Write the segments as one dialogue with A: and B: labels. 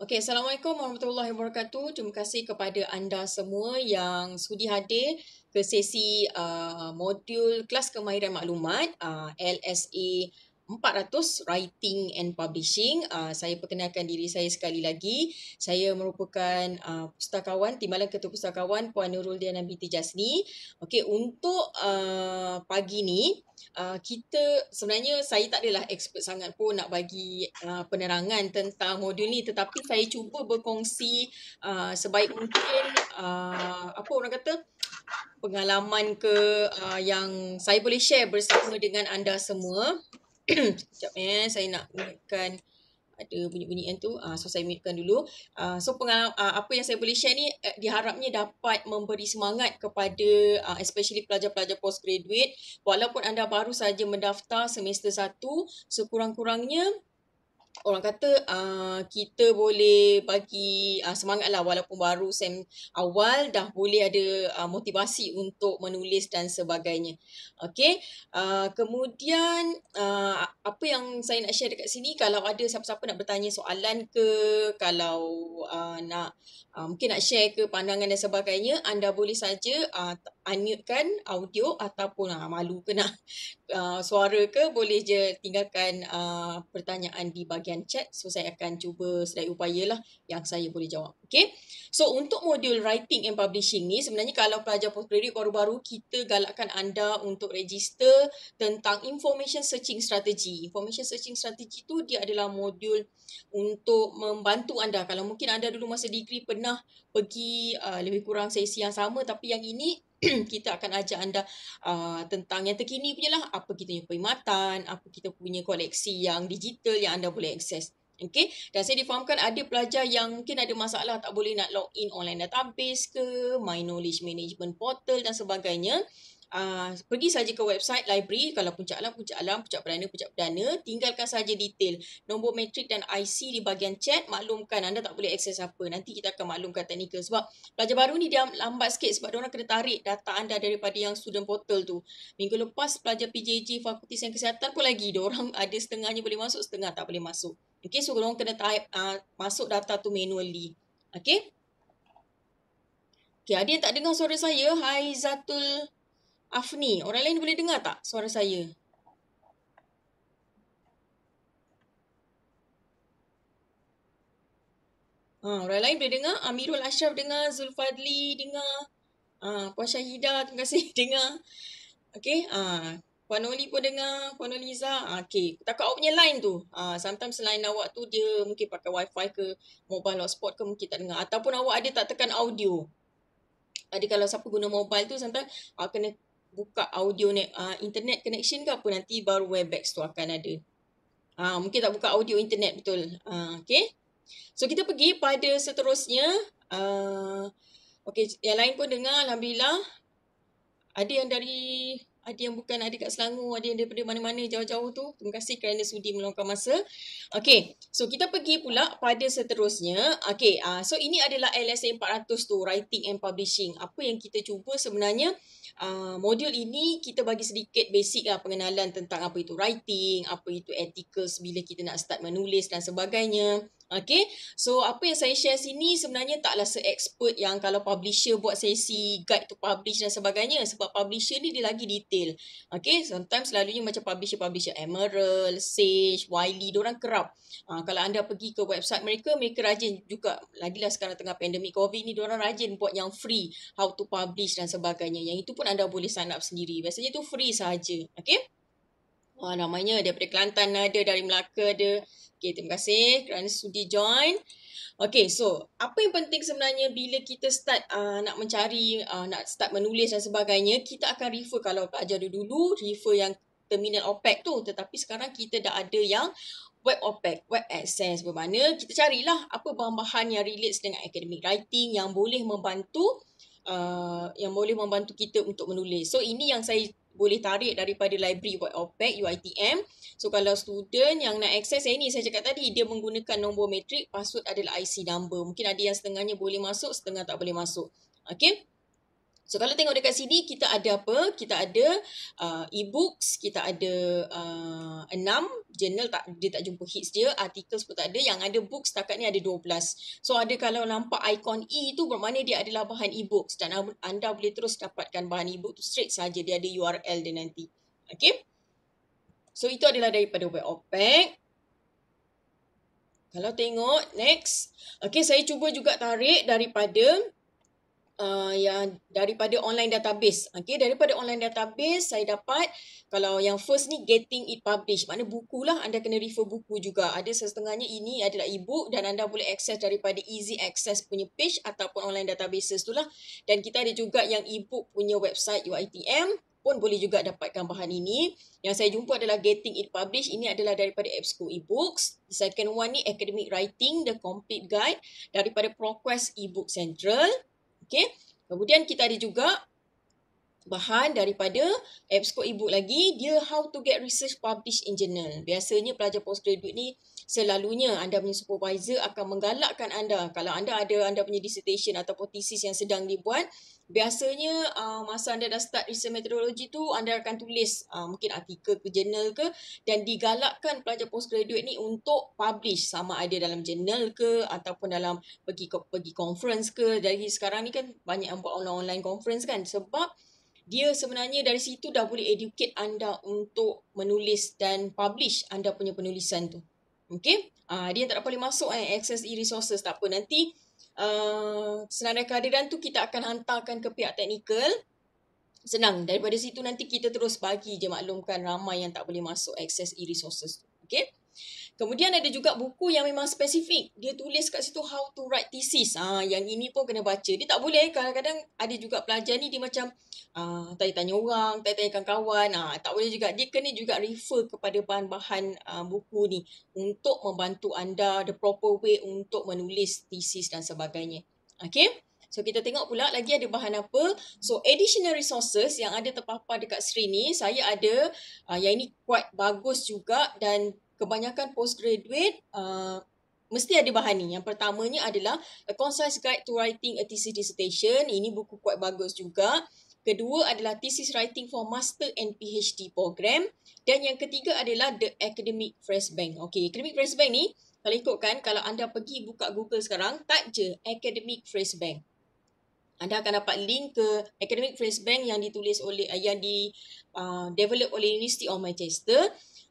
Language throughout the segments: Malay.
A: Okay, Assalamualaikum warahmatullahi wabarakatuh. Terima kasih kepada anda semua yang sudi hadir ke sesi uh, modul kelas kemahiran maklumat uh, LSE 400 writing and publishing. Uh, saya perkenalkan diri saya sekali lagi. Saya merupakan uh, pustakawan, Timbalan Ketua Pustakawan Puan Nurul Diana Binti Jasni. Okey, untuk uh, pagi ni, uh, kita sebenarnya saya tak adalah expert sangat pun nak bagi uh, penerangan tentang modul ni. Tetapi saya cuba berkongsi uh, sebaik mungkin, uh, apa orang kata, pengalaman ke uh, yang saya boleh share bersama dengan anda semua sekejap eh saya nak mutekan ada bunyi-bunyi yang tu uh, so saya mutekan dulu uh, so pengal- uh, apa yang saya boleh share ni uh, diharapnya dapat memberi semangat kepada uh, especially pelajar-pelajar postgraduate walaupun anda baru saja mendaftar semester satu, sekurang-kurangnya orang kata uh, kita boleh bagi uh, ah, semangat lah walaupun baru sem awal dah boleh ada uh, motivasi untuk menulis dan sebagainya. Okay, uh, kemudian uh, apa yang saya nak share dekat sini kalau ada siapa-siapa nak bertanya soalan ke kalau uh, nak uh, mungkin nak share ke pandangan dan sebagainya anda boleh saja uh, unmutekan audio ataupun uh, malu ke nak uh, suara ke boleh je tinggalkan uh, pertanyaan di bagian bahagian chat. So, saya akan cuba sedaya upaya lah yang saya boleh jawab. Okay. So, untuk modul writing and publishing ni sebenarnya kalau pelajar postgraduate baru-baru kita galakkan anda untuk register tentang information searching strategy. Information searching strategy tu dia adalah modul untuk membantu anda. Kalau mungkin anda dulu masa degree pernah pergi uh, lebih kurang sesi yang sama tapi yang ini kita akan ajak anda uh, tentang yang terkini punya lah apa kita punya perkhidmatan, apa kita punya koleksi yang digital yang anda boleh akses. Okay. Dan saya difahamkan ada pelajar yang mungkin ada masalah tak boleh nak log in online database ke, my knowledge management portal dan sebagainya uh, pergi saja ke website library kalau puncak alam puncak alam puncak perdana puncak perdana tinggalkan saja detail nombor matrik dan IC di bahagian chat maklumkan anda tak boleh akses apa nanti kita akan maklumkan teknikal sebab pelajar baru ni dia lambat sikit sebab orang kena tarik data anda daripada yang student portal tu minggu lepas pelajar PJJ fakulti sains kesihatan pun lagi dia orang ada setengahnya boleh masuk setengah tak boleh masuk okey so orang kena type uh, masuk data tu manually okey Okay, ada yang tak dengar suara saya? Hai Zatul Afni, orang lain boleh dengar tak suara saya? Ha, orang lain boleh dengar? Amirul Ashraf dengar, Zulfadli dengar, ha, Puan Syahida terima kasih dengar. Okay, ha, Puan Oli pun dengar, Puan Oliza. Ha, okay, takut awak punya line tu. Ha, sometimes line awak tu dia mungkin pakai wifi ke mobile hotspot ke mungkin tak dengar. Ataupun awak ada tak tekan audio. Ada kalau siapa guna mobile tu sometimes awak kena buka audio ne- uh, internet connection ke apa nanti baru Webex tu akan ada. Uh, mungkin tak buka audio internet betul. Uh, ah, okay. So kita pergi pada seterusnya. Uh, okay, yang lain pun dengar. Alhamdulillah. Ada yang dari ada yang bukan ada kat Selangor, ada yang daripada mana-mana jauh-jauh tu. Terima kasih kerana sudi meluangkan masa. Okay, so kita pergi pula pada seterusnya. Okay, uh, ah, so ini adalah LSM 400 tu, Writing and Publishing. Apa yang kita cuba sebenarnya, uh, modul ini kita bagi sedikit basic lah pengenalan tentang apa itu writing, apa itu ethical, bila kita nak start menulis dan sebagainya. Okay, so apa yang saya share sini sebenarnya taklah se-expert yang kalau publisher buat sesi guide to publish dan sebagainya sebab publisher ni dia lagi detail. Okay, sometimes selalunya macam publisher-publisher Emerald, Sage, Wiley, diorang kerap. Ha, kalau anda pergi ke website mereka, mereka rajin juga. Lagilah sekarang tengah pandemik COVID ni, diorang rajin buat yang free, how to publish dan sebagainya. Yang itu pun anda boleh sign up sendiri. Biasanya tu free saja. Okay, Wah, namanya daripada Kelantan ada, dari Melaka ada, Okay, terima kasih kerana sudi join. Okay, so apa yang penting sebenarnya bila kita start uh, nak mencari, uh, nak start menulis dan sebagainya, kita akan refer kalau pelajar dulu-dulu, refer yang terminal OPEC tu. Tetapi sekarang kita dah ada yang web OPEC, web access bermakna kita carilah apa bahan-bahan yang relates dengan academic writing yang boleh membantu uh, yang boleh membantu kita untuk menulis. So ini yang saya boleh tarik daripada library white of pack UITM. So kalau student yang nak access ini eh, saya cakap tadi dia menggunakan nombor metrik password adalah IC number. Mungkin ada yang setengahnya boleh masuk, setengah tak boleh masuk. Okay. So kalau tengok dekat sini kita ada apa? Kita ada uh, e-books, kita ada uh, enam journal tak dia tak jumpa hits dia, articles pun tak ada. Yang ada book setakat ni ada 12. So ada kalau nampak ikon E tu bermakna dia adalah bahan e-books dan anda boleh terus dapatkan bahan e-book tu straight saja dia ada URL dia nanti. Okay? So itu adalah daripada web opec. Kalau tengok next. Okay saya cuba juga tarik daripada uh, yang daripada online database. Okay, daripada online database saya dapat kalau yang first ni getting it published. Mana bukulah anda kena refer buku juga. Ada setengahnya ini adalah ebook dan anda boleh akses daripada easy access punya page ataupun online databases tu lah. Dan kita ada juga yang ebook punya website UITM pun boleh juga dapatkan bahan ini. Yang saya jumpa adalah Getting It Published. Ini adalah daripada EBSCO eBooks. The second one ni Academic Writing, The Complete Guide daripada ProQuest eBook Central. Okey. Kemudian kita ada juga bahan daripada Epsco ebook lagi dia how to get research published in journal. Biasanya pelajar postgraduate ni selalunya anda punya supervisor akan menggalakkan anda kalau anda ada anda punya dissertation ataupun thesis yang sedang dibuat biasanya uh, masa anda dah start research methodology tu anda akan tulis uh, mungkin artikel ke jurnal ke dan digalakkan pelajar postgraduate ni untuk publish sama ada dalam jurnal ke ataupun dalam pergi pergi conference ke dari sekarang ni kan banyak yang buat online online conference kan sebab dia sebenarnya dari situ dah boleh educate anda untuk menulis dan publish anda punya penulisan tu. Okay, uh, ah, dia tak boleh masuk kan, access e-resources tak apa. Nanti uh, senarai kehadiran tu kita akan hantarkan ke pihak teknikal. Senang, daripada situ nanti kita terus bagi je maklumkan ramai yang tak boleh masuk access e-resources tu. Okay. Kemudian ada juga buku yang memang spesifik. Dia tulis kat situ how to write thesis. Ah, ha, yang ini pun kena baca. Dia tak boleh kadang-kadang ada juga pelajar ni dia macam ah, tanya, tanya orang, tanya, tanya kawan. Ah, ha, tak boleh juga. Dia kena juga refer kepada bahan-bahan ha, buku ni untuk membantu anda the proper way untuk menulis thesis dan sebagainya. Okay. So kita tengok pula lagi ada bahan apa. So additional resources yang ada terpapar dekat screen ni, saya ada uh, yang ini quite bagus juga dan kebanyakan postgraduate uh, mesti ada bahan ni. Yang pertamanya adalah A Concise Guide to Writing a Thesis Dissertation. Ini buku kuat bagus juga. Kedua adalah Thesis Writing for Master and PhD Program. Dan yang ketiga adalah The Academic Press Bank. Okay, Academic Press Bank ni kalau ikutkan, kalau anda pergi buka Google sekarang, tak je Academic Phrase Bank. Anda akan dapat link ke Academic Phrase Bank yang ditulis oleh, yang di uh, develop oleh University of Manchester.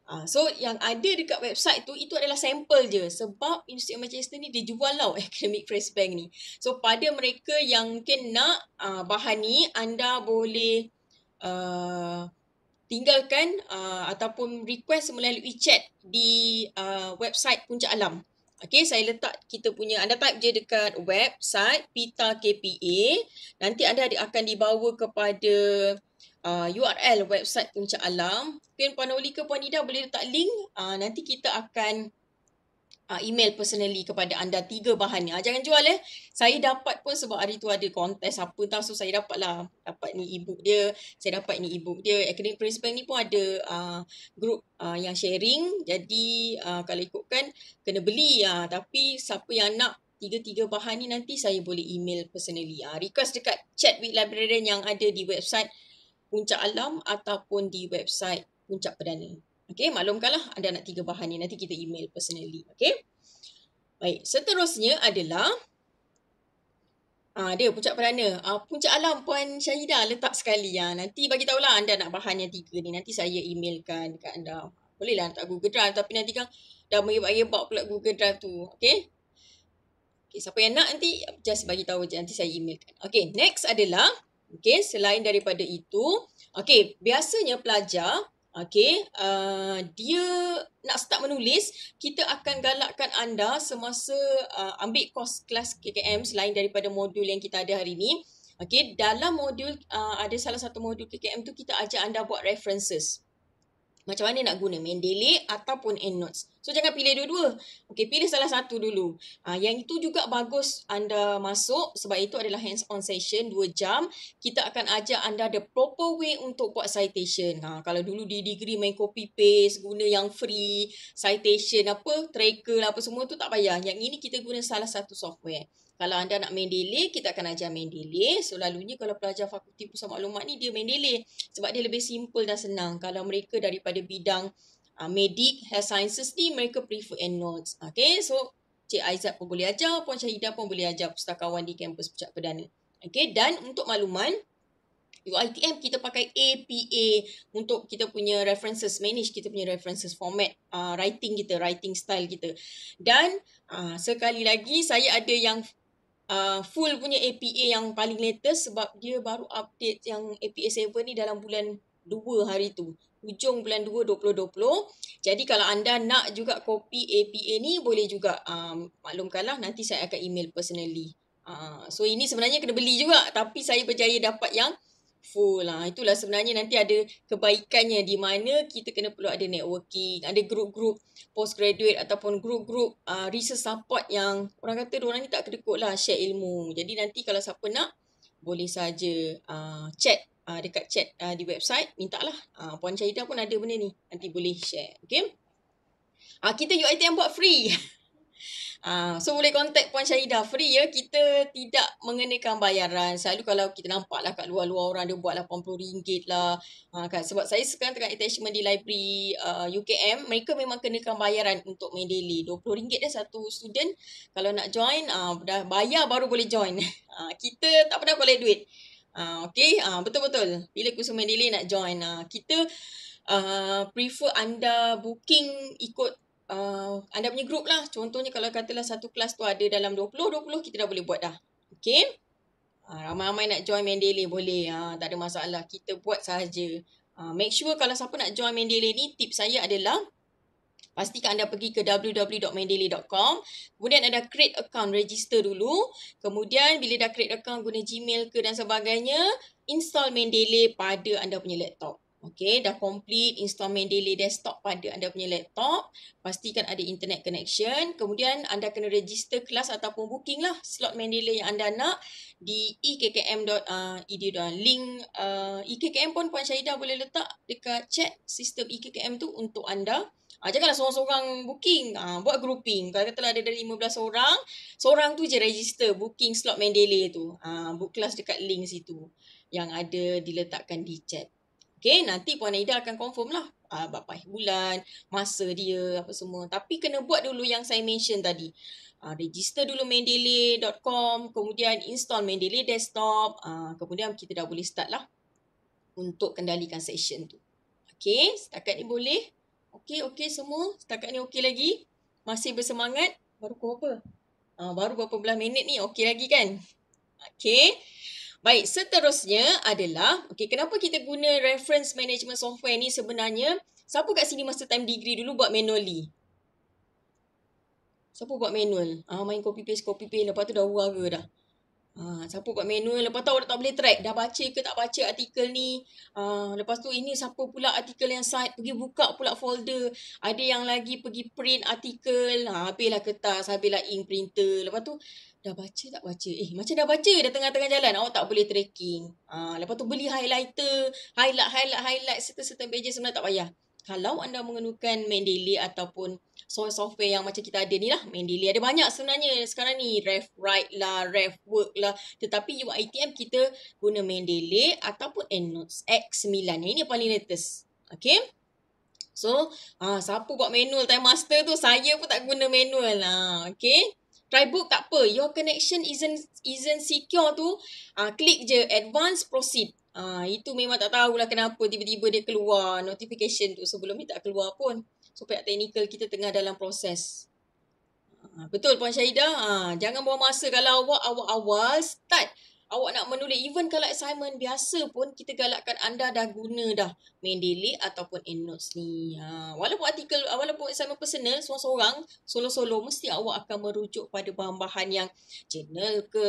A: Uh, so yang ada dekat website tu, itu adalah sampel je. Sebab Universiti Manchester ni dia jual lau Academic Press Bank ni. So pada mereka yang mungkin nak uh, bahan ni, anda boleh uh, tinggalkan uh, ataupun request melalui chat di uh, website Puncak Alam. Okay, saya letak kita punya, anda type je dekat website Pita KPA. Nanti anda akan dibawa kepada uh, ah, URL website Puncak Alam. Mungkin Puan Oli ke Puan Ida boleh letak link. Uh, nanti kita akan uh, email personally kepada anda tiga bahan ni. Uh, jangan jual eh. Saya dapat pun sebab hari tu ada kontes apa tau. So saya dapat lah. Dapat ni e dia. Saya dapat ni e dia. Academic Principal ni pun ada uh, group uh, yang sharing. Jadi uh, kalau ikutkan kena beli. Uh, tapi siapa yang nak tiga-tiga bahan ni nanti saya boleh email personally. Uh, request dekat chat with librarian yang ada di website. Puncak Alam ataupun di website Puncak Perdana. Okey, maklumkanlah anda nak tiga bahan ni. Nanti kita email personally. Okey. Baik, seterusnya adalah Ah, dia puncak perdana. Ah, puncak alam Puan Syahidah letak sekali. Ya. Nanti bagi tahulah anda nak bahan yang tiga ni. Nanti saya emailkan dekat anda. Bolehlah tak Google Drive. Tapi nanti kan dah merebak-rebak pula Google Drive tu. Okay. Okay, siapa yang nak nanti just bagi tahu je. Nanti saya emailkan. Okay, next adalah Okey, selain daripada itu, okey, biasanya pelajar okey, uh, dia nak start menulis, kita akan galakkan anda semasa uh, ambil kos kelas KKM selain daripada modul yang kita ada hari ini. okey, dalam modul, uh, ada salah satu modul KKM tu kita ajak anda buat references macam mana nak guna Mendeley ataupun EndNotes. So jangan pilih dua-dua. Okey, pilih salah satu dulu. Ah yang itu juga bagus anda masuk sebab itu adalah hands on session 2 jam. Kita akan ajar anda the proper way untuk buat citation. Ha kalau dulu di degree main copy paste, guna yang free citation apa, tracker lah apa semua tu tak payah. Yang ini kita guna salah satu software kalau anda nak main delay, kita akan ajar main delay. Selalunya kalau pelajar fakulti pusat maklumat ni, dia main delay. Sebab dia lebih simple dan senang. Kalau mereka daripada bidang uh, medik, health sciences ni, mereka prefer end notes. Okay, so Cik Aizat pun boleh ajar, Puan Syahidah pun boleh ajar pustakawan di kampus Pucat Perdana. Okay, dan untuk makluman, UITM kita pakai APA untuk kita punya references, manage kita punya references format, uh, writing kita, writing style kita. Dan uh, sekali lagi saya ada yang uh, full punya APA yang paling latest sebab dia baru update yang APA 7 ni dalam bulan 2 hari tu. Hujung bulan 2 2020. Jadi kalau anda nak juga copy APA ni boleh juga um, maklumkanlah nanti saya akan email personally. Uh, so ini sebenarnya kena beli juga tapi saya berjaya dapat yang full lah. Itulah sebenarnya nanti ada kebaikannya di mana kita kena perlu ada networking, ada grup-grup postgraduate ataupun grup-grup uh, ah, research support yang orang kata orang ni tak kedekut lah share ilmu. Jadi nanti kalau siapa nak boleh saja uh, chat uh, dekat chat uh, di website, minta lah. Uh, Puan Syahidah pun ada benda ni. Nanti boleh share. Okay. Uh, kita UITM buat free. Ah, so boleh contact Puan Syahidah free ya. Kita tidak mengenakan bayaran. Selalu kalau kita nampak lah kat luar-luar orang dia buat RM80 lah. Ha, kan? Sebab saya sekarang tengah attachment di library uh, ah, UKM. Mereka memang kenakan bayaran untuk main daily. RM20 dah satu student. Kalau nak join, uh, dah bayar baru boleh join. Ha, kita tak pernah boleh duit. Ha, okay, ha, betul-betul. Bila kursus main daily nak join. Ha, kita uh, prefer anda booking ikut uh, anda punya group lah. Contohnya kalau katalah satu kelas tu ada dalam 20-20 kita dah boleh buat dah. Okay. Uh, ramai-ramai nak join Mendeley boleh. Uh, tak ada masalah. Kita buat sahaja. Uh, make sure kalau siapa nak join Mendeley ni tip saya adalah Pastikan anda pergi ke www.mendeley.com Kemudian anda create account, register dulu Kemudian bila dah create account guna Gmail ke dan sebagainya Install Mendeley pada anda punya laptop Okay, dah complete install main daily desktop pada anda punya laptop. Pastikan ada internet connection. Kemudian anda kena register kelas ataupun booking lah slot main yang anda nak di ekkm.edu. Uh, e Link uh, ikkm e pun Puan Syahidah boleh letak dekat chat sistem ikkm e tu untuk anda. Ah, janganlah seorang-seorang booking, ah, buat grouping. Kalau katalah ada dari 15 orang, seorang tu je register booking slot Mendeley tu. Ah, book kelas dekat link situ yang ada diletakkan di chat. Okay, nanti Puan Aida akan confirm lah uh, berapa bulan, masa dia, apa semua. Tapi kena buat dulu yang saya mention tadi. Uh, register dulu Mendeley.com, kemudian install Mendeley Desktop. Uh, kemudian kita dah boleh start lah untuk kendalikan session tu. Okay, setakat ni boleh. Okay, okay semua. Setakat ni okay lagi. Masih bersemangat. Baru kau apa? Uh, baru berapa belah minit ni okay lagi kan? Okay. Baik, seterusnya adalah okay, kenapa kita guna reference management software ni sebenarnya siapa kat sini masa time degree dulu buat manually? Siapa buat manual? Ah, main copy paste, copy paste. Lepas tu dah wah ke dah? Ah, siapa buat manual? Lepas tu orang tak boleh track. Dah baca ke tak baca artikel ni? Ah, lepas tu ini siapa pula artikel yang site? Pergi buka pula folder. Ada yang lagi pergi print artikel. Ah, habislah kertas, habislah ink printer. Lepas tu dah baca tak baca? Eh, macam dah baca dah tengah-tengah jalan. Awak tak boleh tracking. Uh, lepas tu beli highlighter, highlight, highlight, highlight, serta-serta pages sebenarnya tak payah. Kalau anda menggunakan Mendeley ataupun software-software yang macam kita ada ni lah, Mendeley ada banyak sebenarnya sekarang ni, RefWrite lah, Work lah, tetapi UITM kita guna Mendeley ataupun EndNotes X9, yang ini paling latest. Okay? So, ah, siapa buat manual time master tu? Saya pun tak guna manual lah. Okay? try book tak apa your connection isn't isn't secure tu ah uh, klik je advance proceed ah uh, itu memang tak tahulah kenapa tiba-tiba dia keluar notification tu sebelum ni tak keluar pun so pihak technical kita tengah dalam proses uh, betul puan Syahida uh, ah, jangan buang masa kalau awak awal-awal start awak nak menulis even kalau assignment biasa pun kita galakkan anda dah guna dah Mendeley ataupun Endnotes ni. Ha, walaupun artikel ah, walaupun assignment personal seorang-seorang solo-solo mesti awak akan merujuk pada bahan-bahan yang journal ke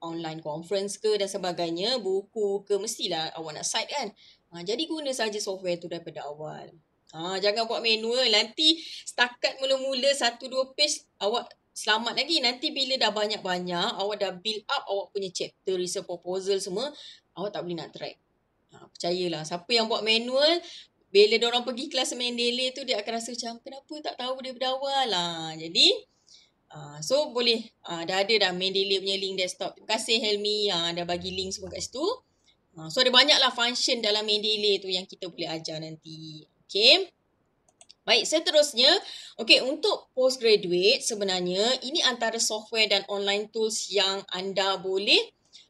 A: online conference ke dan sebagainya, buku ke mestilah awak nak cite kan. Ha, jadi guna saja software tu daripada awal. Ha, jangan buat manual nanti setakat mula-mula satu dua page awak selamat lagi nanti bila dah banyak-banyak awak dah build up awak punya chapter research proposal semua awak tak boleh nak track ha, percayalah siapa yang buat manual bila dia orang pergi kelas Mendeley tu dia akan rasa macam kenapa tak tahu dia berdawal lah ha, jadi uh, so boleh uh, dah ada dah Mendeley punya link desktop terima kasih Helmi uh, dah bagi link semua kat situ uh, so ada banyaklah function dalam Mendeley tu yang kita boleh ajar nanti okay Baik, seterusnya, okey untuk postgraduate sebenarnya ini antara software dan online tools yang anda boleh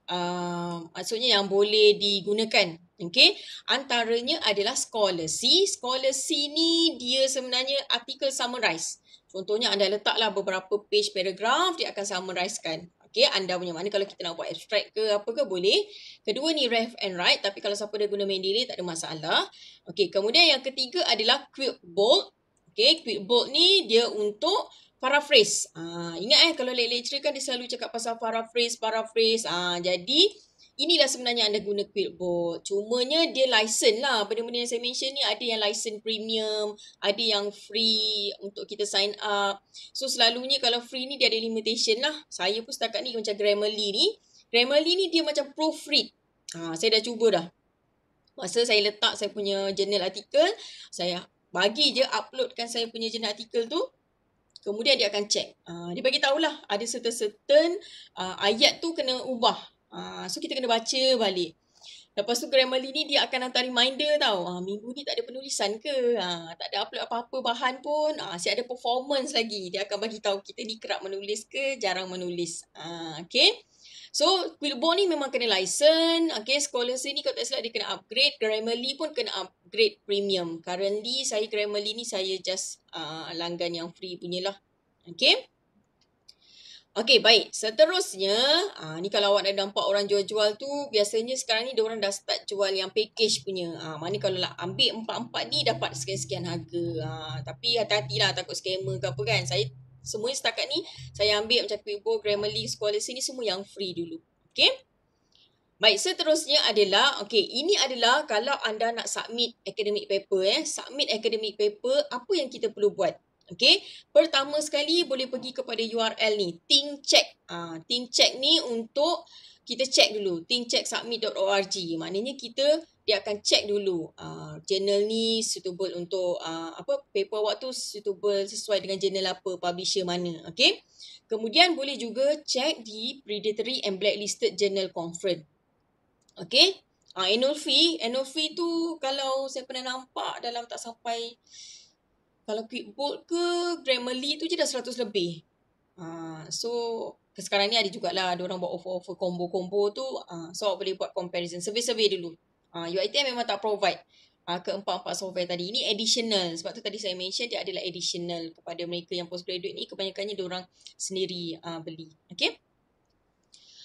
A: uh, maksudnya yang boleh digunakan. Okey, antaranya adalah Scholarly. Scholarly ni dia sebenarnya artikel summarize. Contohnya anda letaklah beberapa page paragraph dia akan summarize kan okay, anda punya mana kalau kita nak buat abstract ke apa ke boleh. Kedua ni ref and write tapi kalau siapa dah guna Mendeley tak ada masalah. Okay, kemudian yang ketiga adalah quick bold. Okay, quick bold ni dia untuk paraphrase. Ah, ingat eh kalau lecturer kan dia selalu cakap pasal paraphrase, paraphrase. Ah, jadi inilah sebenarnya anda guna QuickBooks. Cumanya dia license lah. Benda-benda yang saya mention ni ada yang license premium, ada yang free untuk kita sign up. So selalunya kalau free ni dia ada limitation lah. Saya pun setakat ni macam Grammarly ni. Grammarly ni dia macam pro free. Ha, saya dah cuba dah. Masa saya letak saya punya journal artikel, saya bagi je uploadkan saya punya journal artikel tu. Kemudian dia akan check. Uh, dia bagi tahulah ada certain, certain uh, ayat tu kena ubah. Uh, so kita kena baca balik. Lepas tu Grammarly ni dia akan hantar reminder tau. Ah, minggu ni tak ada penulisan ke? Ah, tak ada upload apa-apa bahan pun. Ah, si ada performance lagi. Dia akan bagi tahu kita ni kerap menulis ke jarang menulis. Ah, okay. So Quillbone ni memang kena license. Okay. Scholars ni kalau tak silap dia kena upgrade. Grammarly pun kena upgrade premium. Currently saya Grammarly ni saya just ah, langgan yang free punya lah. Okay. Okey, baik. Seterusnya, uh, ni kalau awak dah nampak orang jual-jual tu, biasanya sekarang ni orang dah start jual yang package punya. Uh, mana kalau nak ambil empat-empat ni dapat sekian-sekian harga. Uh, tapi hati hati lah takut scammer ke apa kan. Saya semuanya setakat ni, saya ambil macam Quibo, Grammarly, Scholars ni semua yang free dulu. Okey. Baik, seterusnya adalah, okey, ini adalah kalau anda nak submit academic paper eh. Submit academic paper, apa yang kita perlu buat? Okay, pertama sekali boleh pergi kepada URL ni, think check. Uh, think check ni untuk kita check dulu, check thinkchecksubmit.org. Maknanya kita dia akan check dulu uh, journal ni suitable untuk uh, apa paper awak tu suitable sesuai dengan journal apa, publisher mana. Okay, kemudian boleh juga check di predatory and blacklisted journal conference. Okay, uh, annual fee, annual fee tu kalau saya pernah nampak dalam tak sampai kalau Quick Quickbot ke Grammarly tu je dah 100 lebih. Uh, so sekarang ni ada jugalah ada orang buat offer-offer combo-combo tu uh, so awak boleh buat comparison survey-survey dulu. Uh, ah, UiTM memang tak provide uh, keempat-empat software tadi. Ini additional. Sebab tu tadi saya mention dia adalah additional kepada mereka yang postgraduate ni kebanyakannya orang sendiri uh, beli. Okay.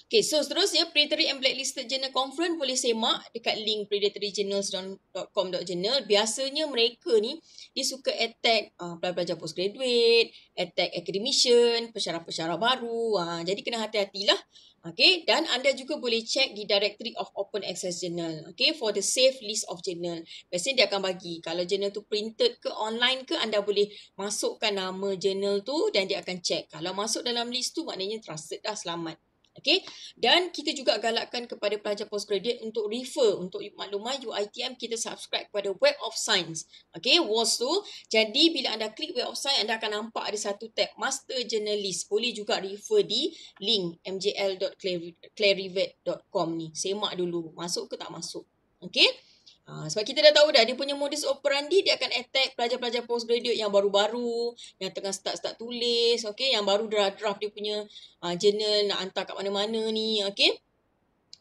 A: Okay, so seterusnya predatory and blacklisted journal confront boleh semak dekat link predatoryjournals.com.journal. E Biasanya mereka ni dia suka attack uh, pelajar-pelajar postgraduate, attack academician, pesyarah-pesyarah baru. Uh, jadi kena hati-hatilah. Okay, dan anda juga boleh check di directory of open access journal. Okay, for the safe list of journal. Biasanya dia akan bagi. Kalau journal tu printed ke online ke, anda boleh masukkan nama journal tu dan dia akan check. Kalau masuk dalam list tu, maknanya trusted dah selamat. Okay. Dan kita juga galakkan kepada pelajar postgraduate untuk refer untuk makluman UITM kita subscribe kepada Web of Science. Okay, WOS tu. Jadi bila anda klik Web of Science anda akan nampak ada satu tab Master Journalist. Boleh juga refer di link mjl.clarivet.com ni. Semak dulu. Masuk ke tak masuk. Okay. Ha, sebab kita dah tahu dah dia punya modus operandi dia akan attack pelajar-pelajar postgraduate yang baru-baru yang tengah start-start tulis okey yang baru draft draft dia punya uh, journal nak hantar kat mana-mana ni okey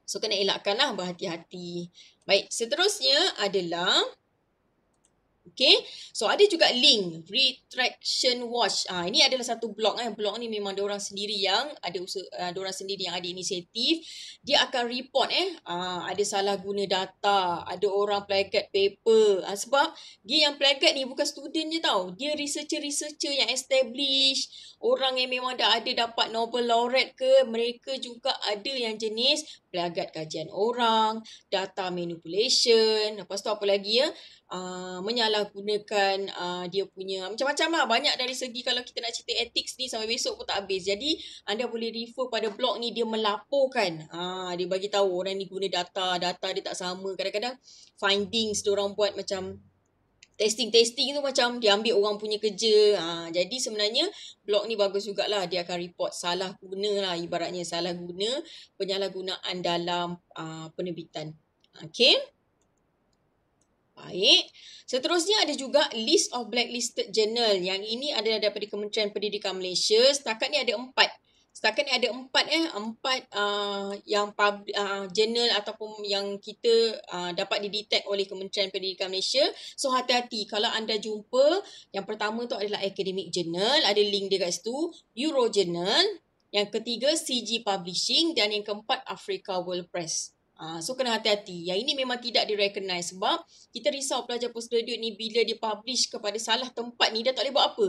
A: so kena elakkanlah berhati-hati baik seterusnya adalah Okay. So ada juga link Retraction Watch. Ah ini adalah satu blog eh. Blog ni memang ada orang sendiri yang ada usaha dia orang sendiri yang ada inisiatif. Dia akan report eh Ah ada salah guna data, ada orang plagiat paper. Ha, sebab dia yang plagiat ni bukan student je tau. Dia researcher-researcher yang establish, orang yang memang dah ada dapat Nobel Laureate ke, mereka juga ada yang jenis pelagat kajian orang, data manipulation, lepas tu apa lagi ya, uh, menyalahgunakan uh, dia punya, macam-macam lah banyak dari segi kalau kita nak cerita etik ni sampai besok pun tak habis. Jadi anda boleh refer pada blog ni, dia melaporkan, uh, dia bagi tahu orang ni guna data, data dia tak sama. Kadang-kadang findings orang buat macam testing-testing tu macam dia ambil orang punya kerja. Ha, jadi sebenarnya blog ni bagus jugalah. Dia akan report salah guna lah ibaratnya. Salah guna penyalahgunaan dalam uh, penerbitan. Okay. Baik. Seterusnya ada juga list of blacklisted journal. Yang ini adalah daripada Kementerian Pendidikan Malaysia. Setakat ni ada empat setakat ni ada empat eh empat uh, yang pub, uh, journal ataupun yang kita uh, dapat didetect oleh Kementerian Pendidikan Malaysia so hati-hati kalau anda jumpa yang pertama tu adalah academic journal ada link dia kat situ euro journal yang ketiga CG Publishing dan yang keempat Africa World Press. Uh, so kena hati-hati. Yang ini memang tidak direcognize sebab kita risau pelajar postgraduate ni bila dia publish kepada salah tempat ni dah tak boleh buat apa.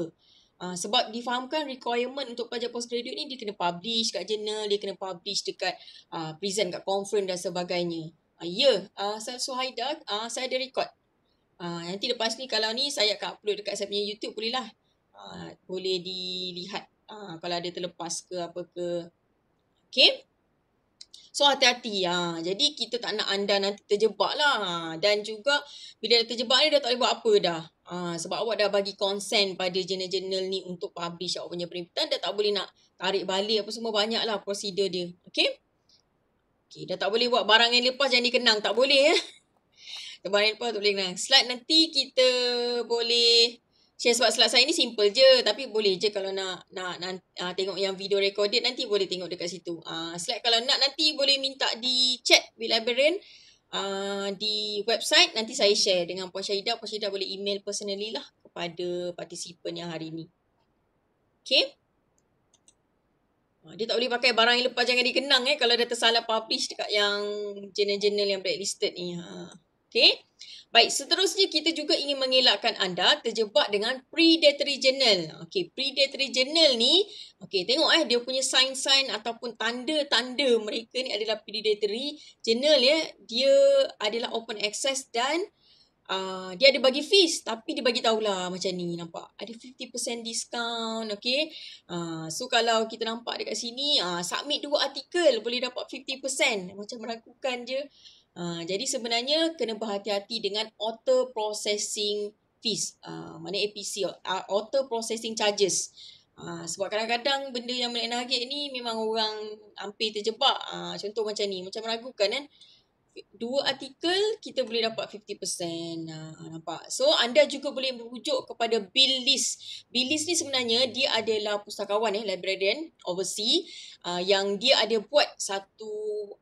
A: Ah, sebab difahamkan requirement untuk pelajar postgraduate ni dia kena publish kat jurnal, dia kena publish dekat uh, present kat conference dan sebagainya. Uh, ya, yeah, uh, saya Suhaida, uh, saya ada record. Uh, nanti lepas ni kalau ni saya akan upload dekat saya punya YouTube boleh lah. Uh, boleh dilihat uh, kalau ada terlepas ke apa ke. Okay. So hati-hati ha. Jadi kita tak nak anda nanti terjebak lah. Dan juga bila dah terjebak ni dah tak boleh buat apa dah. Ha, sebab awak dah bagi consent pada jurnal-jurnal ni untuk publish awak punya penerbitan. Dah tak boleh nak tarik balik apa semua banyak lah prosedur dia. Okay? Okay, dah tak boleh buat barang yang lepas jangan dikenang. Tak boleh ya. Eh? Barang yang lepas tak boleh kenang. Slide nanti kita boleh share sebab slide saya ni simple je tapi boleh je kalau nak nak nanti, uh, ah, tengok yang video recorded nanti boleh tengok dekat situ. Uh, slide kalau nak nanti boleh minta di chat with librarian uh, ah, di website nanti saya share dengan Puan Syahida. Puan Syahida boleh email personally lah kepada participant yang hari ni. Okay. dia tak boleh pakai barang yang lepas jangan dikenang eh kalau dia tersalah publish dekat yang journal-journal yang blacklisted ni. Uh, okay. Baik, seterusnya kita juga ingin mengelakkan anda terjebak dengan predatory journal. Okey, predatory journal ni, okey tengok eh dia punya sign-sign ataupun tanda-tanda mereka ni adalah predatory journal ya. Dia adalah open access dan uh, dia ada bagi fees tapi dia bagi tahulah macam ni nampak. Ada 50% discount, okey. Uh, so kalau kita nampak dekat sini, uh, submit dua artikel boleh dapat 50% macam merakukan je. Uh, jadi sebenarnya kena berhati-hati dengan auto processing fees. Uh, ha, mana APC, uh, auto processing charges. Uh, sebab kadang-kadang benda yang menarik ni memang orang hampir terjebak. Uh, contoh macam ni, macam meragukan kan. Dua artikel kita boleh dapat 50%. Uh, nampak? So anda juga boleh merujuk kepada bill list. Bill list ni sebenarnya dia adalah pustakawan, eh, librarian overseas uh, yang dia ada buat satu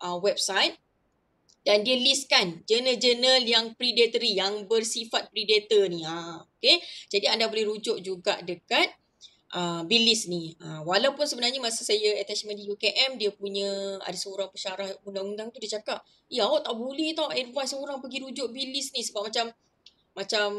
A: uh, website dan dia listkan jurnal-jurnal yang predatory yang bersifat predator ni ha okey jadi anda boleh rujuk juga dekat a uh, bilis ni uh, walaupun sebenarnya masa saya attachment di UKM dia punya ada seorang pensyarah undang-undang tu dia cakap ya awak tak boleh tau advise orang pergi rujuk bilis ni sebab macam macam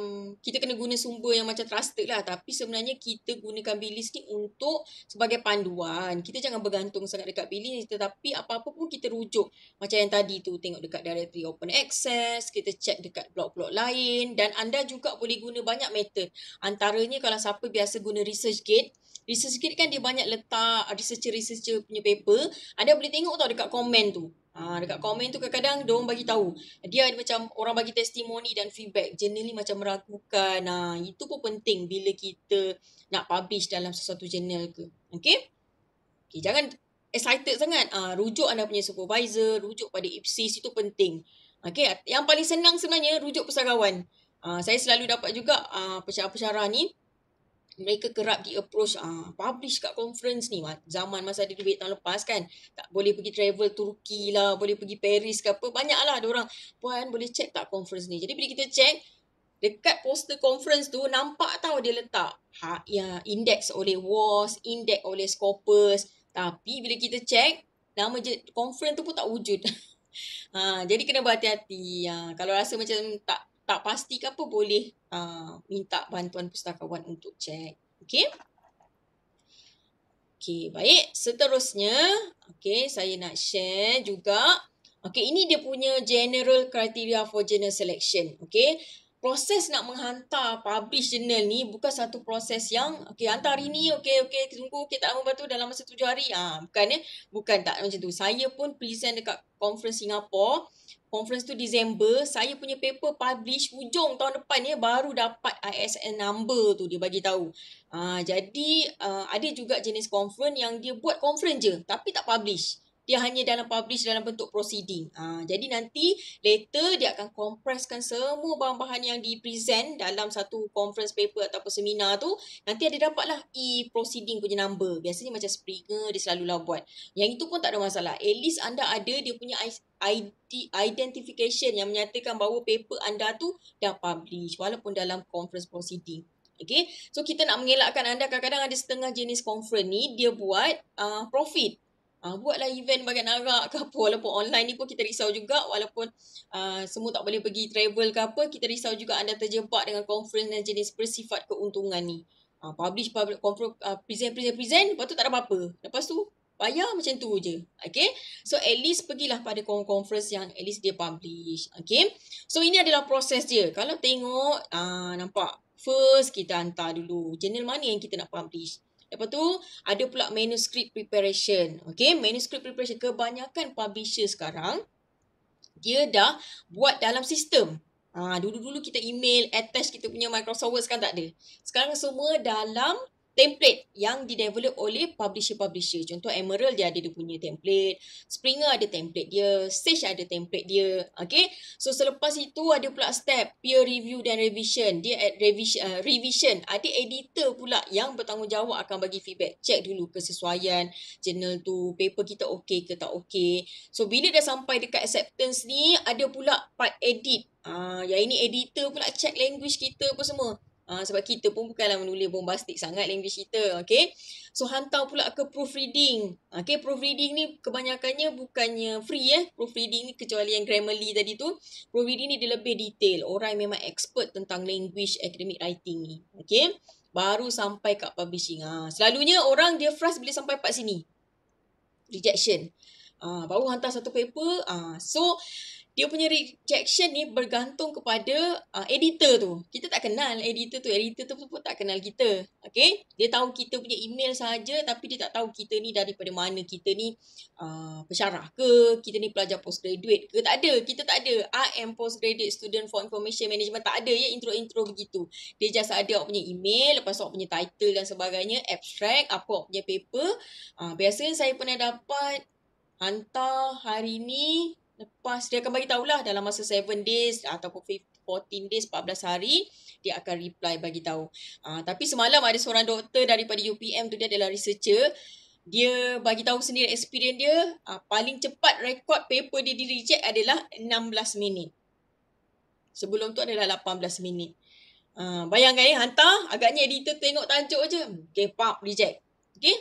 A: kita kena guna sumber yang macam trusted lah tapi sebenarnya kita gunakan bilis ni untuk sebagai panduan kita jangan bergantung sangat dekat bilis tetapi apa-apa pun kita rujuk macam yang tadi tu tengok dekat directory open access kita check dekat blog-blog lain dan anda juga boleh guna banyak method antaranya kalau siapa biasa guna research gate research sikit kan dia banyak letak researcher-researcher punya paper. Anda ah, boleh tengok tau dekat komen tu. Ha, dekat komen tu kadang-kadang dia orang bagi tahu. Dia ada macam orang bagi testimoni dan feedback. Jurnal ni macam meragukan. Ha, itu pun penting bila kita nak publish dalam sesuatu jurnal ke. Okay? okay jangan excited sangat. Ha, rujuk anda punya supervisor, rujuk pada Ipsis itu penting. Okay, yang paling senang sebenarnya rujuk pusat Uh, saya selalu dapat juga uh, pesyarah-pesyarah ni mereka kerap di approach ah publish kat conference ni zaman masa ada duit tahun lepas kan tak boleh pergi travel Turki lah boleh pergi Paris ke apa banyak lah ada orang puan boleh check tak conference ni jadi bila kita check dekat poster conference tu nampak tau dia letak ha, ya, index oleh WAS index oleh Scopus tapi bila kita check nama je, conference tu pun tak wujud ha, jadi kena berhati-hati ha, kalau rasa macam tak tak pasti ke apa boleh uh, minta bantuan pustakawan untuk cek. Okey. Okey, baik. Seterusnya, okey, saya nak share juga. Okey, ini dia punya general criteria for journal selection. Okey. Proses nak menghantar publish journal ni bukan satu proses yang okey hantar hari ni okey okey tunggu kita okay, tak lama tu dalam masa tujuh hari ah ha, bukan eh bukan tak macam tu saya pun present dekat conference Singapore conference tu Disember, saya punya paper publish hujung tahun depan ni baru dapat ISN number tu dia bagi tahu. Uh, jadi uh, ada juga jenis conference yang dia buat conference je tapi tak publish dia hanya dalam publish dalam bentuk proceeding. Ha, jadi nanti later dia akan kompreskan semua bahan-bahan yang di present dalam satu conference paper ataupun seminar tu nanti ada dapatlah e-proceeding punya number. Biasanya macam Springer dia selalu lah buat. Yang itu pun tak ada masalah. At least anda ada dia punya ID identification yang menyatakan bahawa paper anda tu dah publish walaupun dalam conference proceeding. Okay, so kita nak mengelakkan anda kadang-kadang ada setengah jenis conference ni dia buat uh, profit. Uh, buatlah event bagi narak ke apa walaupun online ni pun kita risau juga walaupun uh, semua tak boleh pergi travel ke apa kita risau juga anda terjebak dengan conference dan jenis bersifat keuntungan ni. Uh, publish, publish, conference, uh, present, present, present lepas tu tak ada apa-apa. Lepas tu bayar macam tu je. Okay. So at least pergilah pada conference yang at least dia publish. Okay. So ini adalah proses dia. Kalau tengok uh, nampak first kita hantar dulu. Channel mana yang kita nak publish. Lepas tu ada pula manuscript preparation. Okay, manuscript preparation kebanyakan publisher sekarang dia dah buat dalam sistem. Ah dulu-dulu kita email, attach kita punya Microsoft Word sekarang tak ada. Sekarang semua dalam template yang di develop oleh publisher-publisher. Contoh Emerald dia ada dia punya template, Springer ada template dia, Sage ada template dia. Okay, so selepas itu ada pula step peer review dan revision. Dia at revision, uh, revision. ada ah, editor pula yang bertanggungjawab akan bagi feedback. Check dulu kesesuaian journal tu, paper kita okay ke tak okay. So bila dah sampai dekat acceptance ni, ada pula part edit. Ah, uh, yang ini editor pula check language kita apa semua. Ah, sebab kita pun bukanlah menulis bombastik sangat language kita, okay? So, hantar pula ke proofreading. Okay, proofreading ni kebanyakannya bukannya free, eh? Proofreading ni kecuali yang Grammarly tadi tu. Proofreading ni dia lebih detail. Orang memang expert tentang language academic writing ni, okay? Baru sampai kat publishing. Ha. Selalunya orang dia frust bila sampai part sini. Rejection. Ha, baru hantar satu paper. Ha. So, dia punya rejection ni bergantung kepada uh, editor tu. Kita tak kenal editor tu. Editor tu pun, pun tak kenal kita. Okay? Dia tahu kita punya email saja, tapi dia tak tahu kita ni daripada mana. Kita ni uh, pesarah ke? Kita ni pelajar postgraduate ke? Tak ada. Kita tak ada. I am postgraduate student for information management. Tak ada ya intro-intro begitu. Dia just ada awak punya email, lepas tu awak punya title dan sebagainya, abstract, apa awak punya paper. Uh, ah, biasanya saya pernah dapat hantar hari ni lepas dia akan bagi tahulah dalam masa 7 days ataupun 14 days 14 hari dia akan reply bagi tahu. Ah tapi semalam ada seorang doktor daripada UPM tu dia adalah researcher dia bagi tahu sendiri experience dia uh, paling cepat record paper dia di reject adalah 16 minit. Sebelum tu adalah 18 minit. Uh, bayangkan ni eh, hantar agaknya editor tengok tajuk je. Okay, hmm, pop, reject. Okay,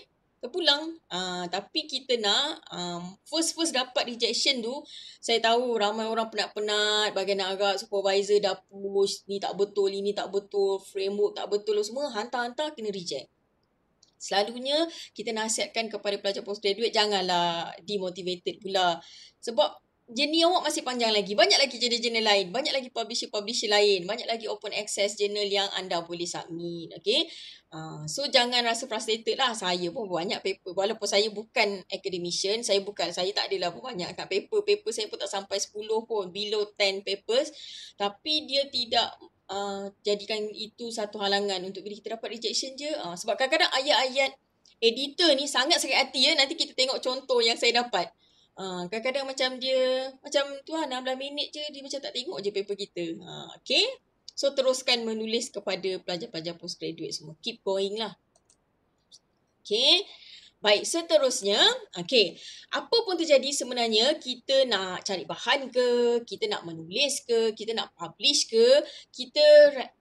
A: terpulang. Uh, ah, tapi kita nak um, first-first dapat rejection tu, saya tahu ramai orang penat-penat, bagian agak supervisor dah push, ni tak betul, ini tak betul, framework tak betul, semua hantar-hantar kena reject. Selalunya kita nasihatkan kepada pelajar postgraduate janganlah demotivated pula. Sebab jenis awak masih panjang lagi. Banyak lagi jenis-jenis lain. Banyak lagi publisher-publisher lain. Banyak lagi open access journal yang anda boleh submit. Okay. Uh, ah, so, jangan rasa frustrated lah. Saya pun banyak paper. Walaupun saya bukan academician, saya bukan. Saya tak adalah pun banyak kat paper. Paper saya pun tak sampai 10 pun. Below 10 papers. Tapi dia tidak uh, jadikan itu satu halangan untuk bila kita dapat rejection je. Uh, sebab kadang-kadang ayat-ayat editor ni sangat sakit hati ya. Nanti kita tengok contoh yang saya dapat. Ha, kadang-kadang macam dia macam tu lah 16 minit je dia macam tak tengok je paper kita. Ha, okay. So teruskan menulis kepada pelajar-pelajar postgraduate semua. Keep going lah. Okay. Baik, seterusnya, okay. apa pun terjadi sebenarnya kita nak cari bahan ke, kita nak menulis ke, kita nak publish ke, kita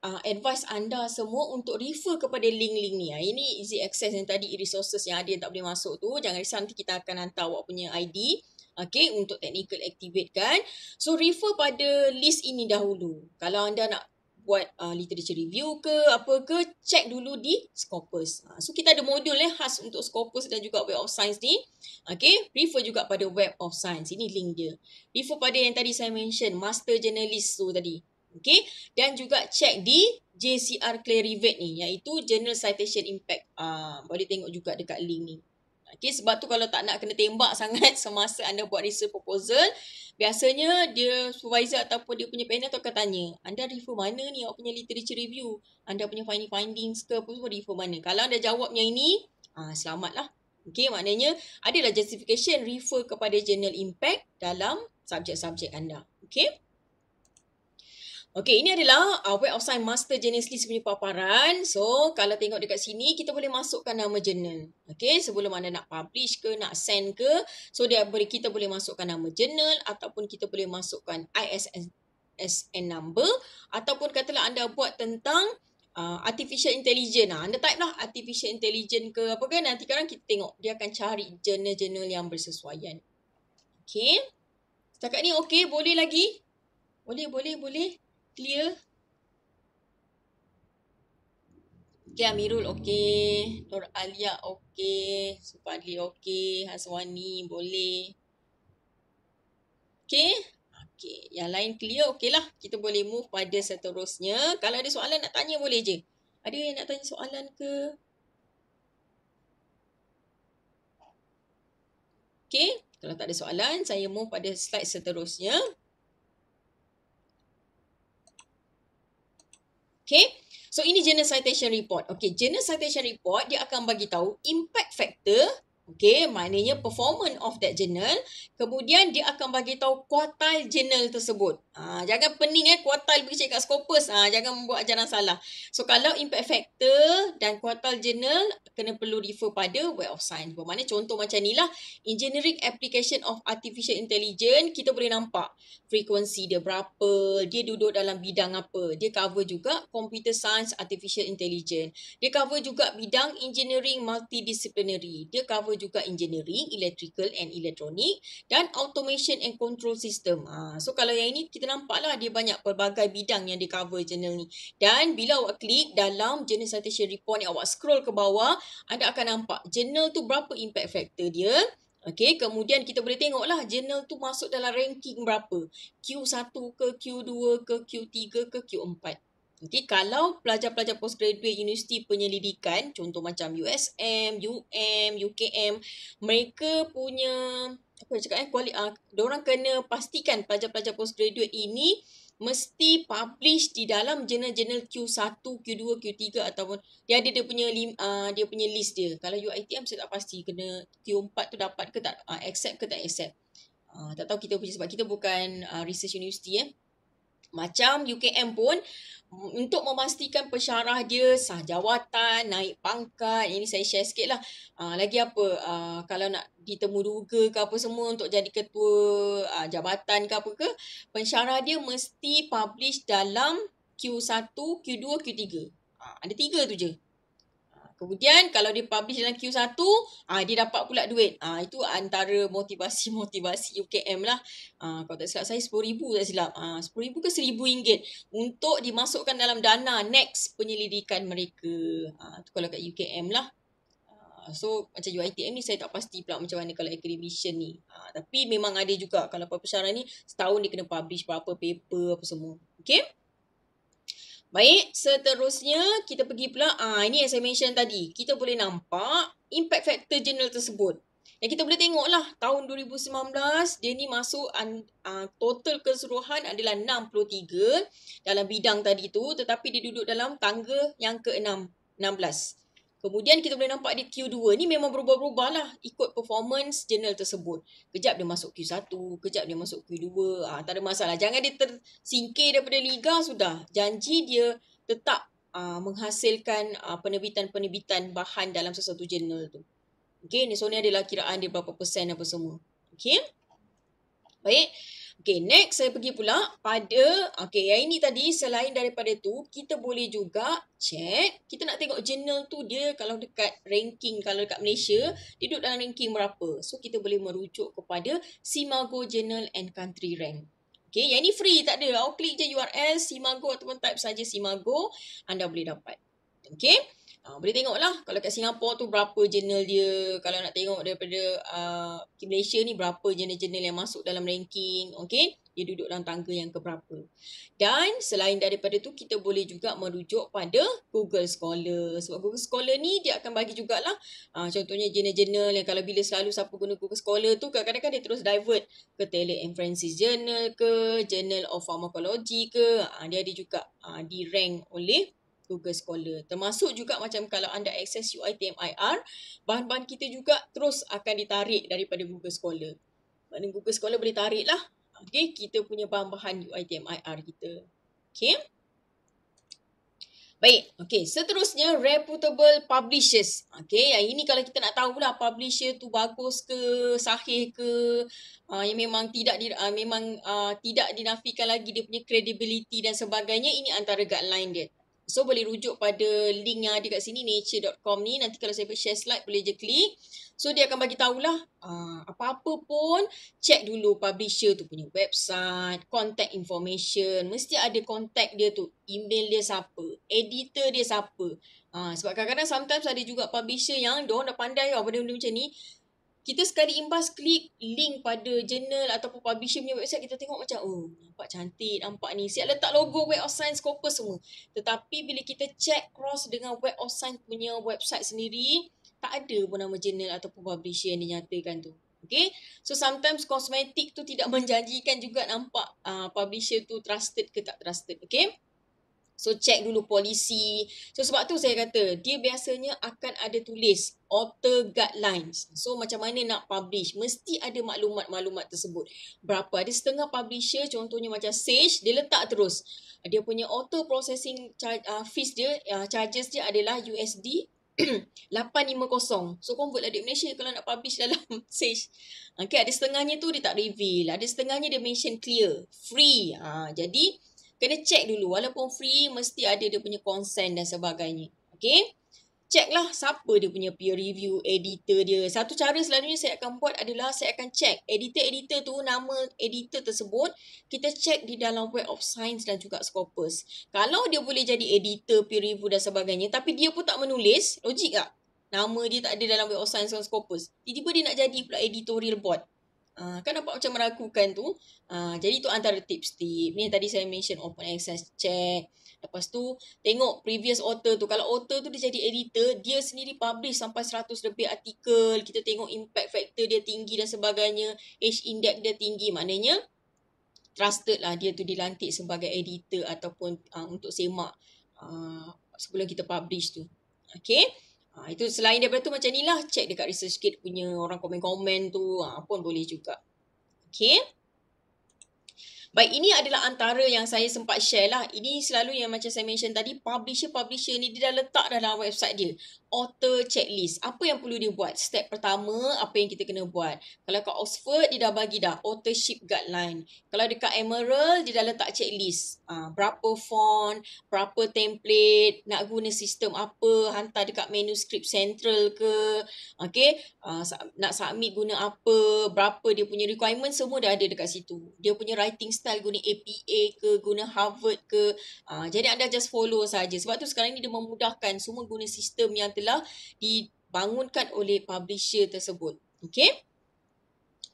A: uh, advise anda semua untuk refer kepada link-link ni. Ah, ini easy access yang tadi, resources yang ada yang tak boleh masuk tu. Jangan risau nanti kita akan hantar awak punya ID. Okay, untuk technical activate kan. So, refer pada list ini dahulu. Kalau anda nak buat uh, literature review ke apa ke check dulu di Scopus. Uh, so kita ada modul eh khas untuk Scopus dan juga Web of Science ni. Okay, refer juga pada Web of Science. Ini link dia. Refer pada yang tadi saya mention Master Journalist tu tadi. Okay, dan juga check di JCR Clarivate ni iaitu Journal Citation Impact. Uh, boleh tengok juga dekat link ni. Okay, sebab tu kalau tak nak kena tembak sangat semasa anda buat research proposal, biasanya dia supervisor ataupun dia punya panel tu akan tanya, anda refer mana ni awak punya literature review? Anda punya finding findings ke apa semua refer mana? Kalau anda jawabnya ini, ah, selamatlah. Okay, maknanya adalah justification refer kepada general impact dalam subjek-subjek anda. Okay. Okey, ini adalah uh, Web of Science Master Journalist punya paparan. So, kalau tengok dekat sini, kita boleh masukkan nama jurnal. Okey, sebelum mana nak publish ke, nak send ke. So, dia beri kita boleh masukkan nama jurnal ataupun kita boleh masukkan ISSN number ataupun katalah anda buat tentang uh, artificial intelligence. Lah. Anda type lah artificial intelligence ke apa ke? Nanti sekarang kita tengok dia akan cari jurnal-jurnal yang bersesuaian. Okey. Setakat ni okey, boleh lagi? Boleh, boleh, boleh clear Okay Amirul okay Nur Alia okay Supadli okay Haswani boleh Okay Okay yang lain clear okay lah Kita boleh move pada seterusnya Kalau ada soalan nak tanya boleh je Ada yang nak tanya soalan ke Okay kalau tak ada soalan, saya move pada slide seterusnya. Okay. So ini journal citation report. Okay, journal citation report dia akan bagi tahu impact factor Okay, maknanya performance of that journal. Kemudian dia akan bagi tahu kuartal journal tersebut. Ah, jangan pening eh kuartal pergi check kat Scopus. Ah, jangan membuat ajaran salah. So kalau impact factor dan kuartal journal kena perlu refer pada web of science. Bermakna contoh macam ni lah. Engineering application of artificial intelligence kita boleh nampak frekuensi dia berapa, dia duduk dalam bidang apa. Dia cover juga computer science artificial intelligence. Dia cover juga bidang engineering multidisciplinary. Dia cover juga engineering electrical and electronic dan automation and control system. Ah, so kalau yang ini kita kita nampak lah dia banyak pelbagai bidang yang di cover jurnal ni. Dan bila awak klik dalam jurnal citation report ni, awak scroll ke bawah, anda akan nampak jurnal tu berapa impact factor dia. Okay, kemudian kita boleh tengoklah jurnal tu masuk dalam ranking berapa. Q1 ke Q2 ke Q3 ke Q4. Okay, kalau pelajar-pelajar postgraduate universiti penyelidikan, contoh macam USM, UM, UKM, mereka punya apa cakap eh kuali uh, ah, orang kena pastikan pelajar-pelajar postgraduate ini mesti publish di dalam jurnal-jurnal Q1, Q2, Q3 ataupun dia ada dia punya lim, uh, dia punya list dia. Kalau UiTM saya tak pasti kena Q4 tu dapat ke tak uh, accept ke tak accept. Uh, tak tahu kita punya sebab kita bukan uh, research university eh macam UKM pun untuk memastikan pesarah dia sah jawatan, naik pangkat, ini saya share sikit lah. Uh, lagi apa, uh, kalau nak ditemuduga ke apa semua untuk jadi ketua uh, jabatan ke apa ke, pensyarah dia mesti publish dalam Q1, Q2, Q3. Uh, ada tiga tu je. Kemudian kalau dia publish dalam Q1, ah dia dapat pula duit. Ah itu antara motivasi-motivasi UKM lah. Ah kalau tak silap saya 10,000 saya silap. Ah 10,000 ke 1,000 ringgit untuk dimasukkan dalam dana next penyelidikan mereka. Ah tu kalau kat UKM lah. Ah, so macam UITM ni saya tak pasti pula macam mana kalau academician ni ha, Tapi memang ada juga kalau perpesaran ni Setahun dia kena publish apa paper apa semua Okay Baik, seterusnya kita pergi pula, ah ini yang saya mentioned tadi, kita boleh nampak impact factor general tersebut. Yang kita boleh tengok lah, tahun 2019 dia ni masuk uh, total keseluruhan adalah 63 dalam bidang tadi tu tetapi dia duduk dalam tangga yang ke-16. 6 Kemudian kita boleh nampak di Q2 ni memang berubah-berubah lah ikut performance journal tersebut. Kejap dia masuk Q1, kejap dia masuk Q2. Ah, tak ada masalah. Jangan dia tersingkir daripada Liga sudah. Janji dia tetap ah, menghasilkan ah, penerbitan-penerbitan bahan dalam sesuatu journal tu. Okay, ni so ni adalah kiraan dia berapa persen apa semua. Okay. Baik. Okay, next saya pergi pula pada, okay, yang ini tadi selain daripada tu, kita boleh juga check, kita nak tengok journal tu dia kalau dekat ranking, kalau dekat Malaysia, dia duduk dalam ranking berapa. So, kita boleh merujuk kepada Simago Journal and Country Rank. Okay, yang ini free, tak ada. Awak klik je URL, Simago ataupun type saja Simago, anda boleh dapat. Okay, Uh, boleh tengok lah kalau kat Singapura tu berapa jurnal dia kalau nak tengok daripada uh, Malaysia ni berapa jurnal-jurnal yang masuk dalam ranking okay? dia duduk dalam tangga yang keberapa dan selain daripada tu kita boleh juga merujuk pada Google Scholar sebab Google Scholar ni dia akan bagi jugalah uh, contohnya jurnal-jurnal yang kalau bila selalu siapa guna Google Scholar tu kadang-kadang dia terus divert ke Taylor and Francis Journal ke Journal of Pharmacology ke uh, dia ada juga uh, di rank oleh Google Scholar. Termasuk juga macam kalau anda akses UITMIR, bahan-bahan kita juga terus akan ditarik daripada Google Scholar. Maksudnya Google Scholar boleh tarik lah. Okay, kita punya bahan-bahan UITMIR kita. Okay. Baik, okay. seterusnya reputable publishers. Okay, yang ini kalau kita nak tahu tahulah publisher tu bagus ke, sahih ke, uh, yang memang tidak di, uh, memang uh, tidak dinafikan lagi dia punya credibility dan sebagainya, ini antara guideline dia. So boleh rujuk pada link yang ada kat sini nature.com ni nanti kalau saya share slide boleh je klik. So dia akan bagi tahulah uh, apa-apa pun check dulu publisher tu punya website, contact information, mesti ada contact dia tu, email dia siapa, editor dia siapa. Uh, sebab kadang-kadang sometimes ada juga publisher yang dia orang dah pandai tau benda-benda macam ni kita sekali imbas klik link pada journal ataupun publisher punya website kita tengok macam oh nampak cantik nampak ni siap letak logo web of science scopus semua tetapi bila kita check cross dengan web of science punya website sendiri tak ada pun nama journal ataupun publisher yang dinyatakan tu Okay, so sometimes kosmetik tu tidak menjanjikan juga nampak uh, publisher tu trusted ke tak trusted. Okay, So check dulu polisi. So sebab tu saya kata dia biasanya akan ada tulis author guidelines. So macam mana nak publish. Mesti ada maklumat-maklumat tersebut. Berapa ada setengah publisher contohnya macam Sage dia letak terus. Dia punya auto processing charge uh, ah, fees dia, uh, charges dia adalah USD 850. So convert buatlah di Malaysia kalau nak publish dalam Sage. Okay ada setengahnya tu dia tak reveal. Ada setengahnya dia mention clear. Free. Uh, jadi kena check dulu walaupun free mesti ada dia punya consent dan sebagainya okey check lah siapa dia punya peer review editor dia satu cara selalunya saya akan buat adalah saya akan check editor-editor tu nama editor tersebut kita check di dalam web of science dan juga scopus kalau dia boleh jadi editor peer review dan sebagainya tapi dia pun tak menulis logik tak nama dia tak ada dalam web of science dan scopus tiba-tiba dia nak jadi pula editorial board Ah, kan nampak macam meragukan tu. Uh, jadi itu antara tips tip Ni tadi saya mention open access check. Lepas tu tengok previous author tu. Kalau author tu dia jadi editor, dia sendiri publish sampai 100 lebih artikel. Kita tengok impact factor dia tinggi dan sebagainya. Age index dia tinggi maknanya trusted lah dia tu dilantik sebagai editor ataupun uh, untuk semak uh, sebelum kita publish tu. Okay. Ha, itu selain daripada tu macam inilah check dekat research kit punya orang komen-komen tu ha, pun boleh juga. Okay. Baik, ini adalah antara yang saya sempat share lah. Ini selalu yang macam saya mention tadi, publisher-publisher ni dia dah letak dalam website dia author checklist. Apa yang perlu dia buat? Step pertama, apa yang kita kena buat? Kalau kat Oxford, dia dah bagi dah authorship guideline. Kalau dekat Emerald, dia dah letak checklist. Ha, berapa font, berapa template, nak guna sistem apa, hantar dekat manuscript central ke, okay? Ha, ah, nak submit guna apa, berapa dia punya requirement, semua dah ada dekat situ. Dia punya writing style guna APA ke, guna Harvard ke. Ha, jadi anda just follow saja. Sebab tu sekarang ni dia memudahkan semua guna sistem yang telah adalah dibangunkan oleh publisher tersebut. Okay.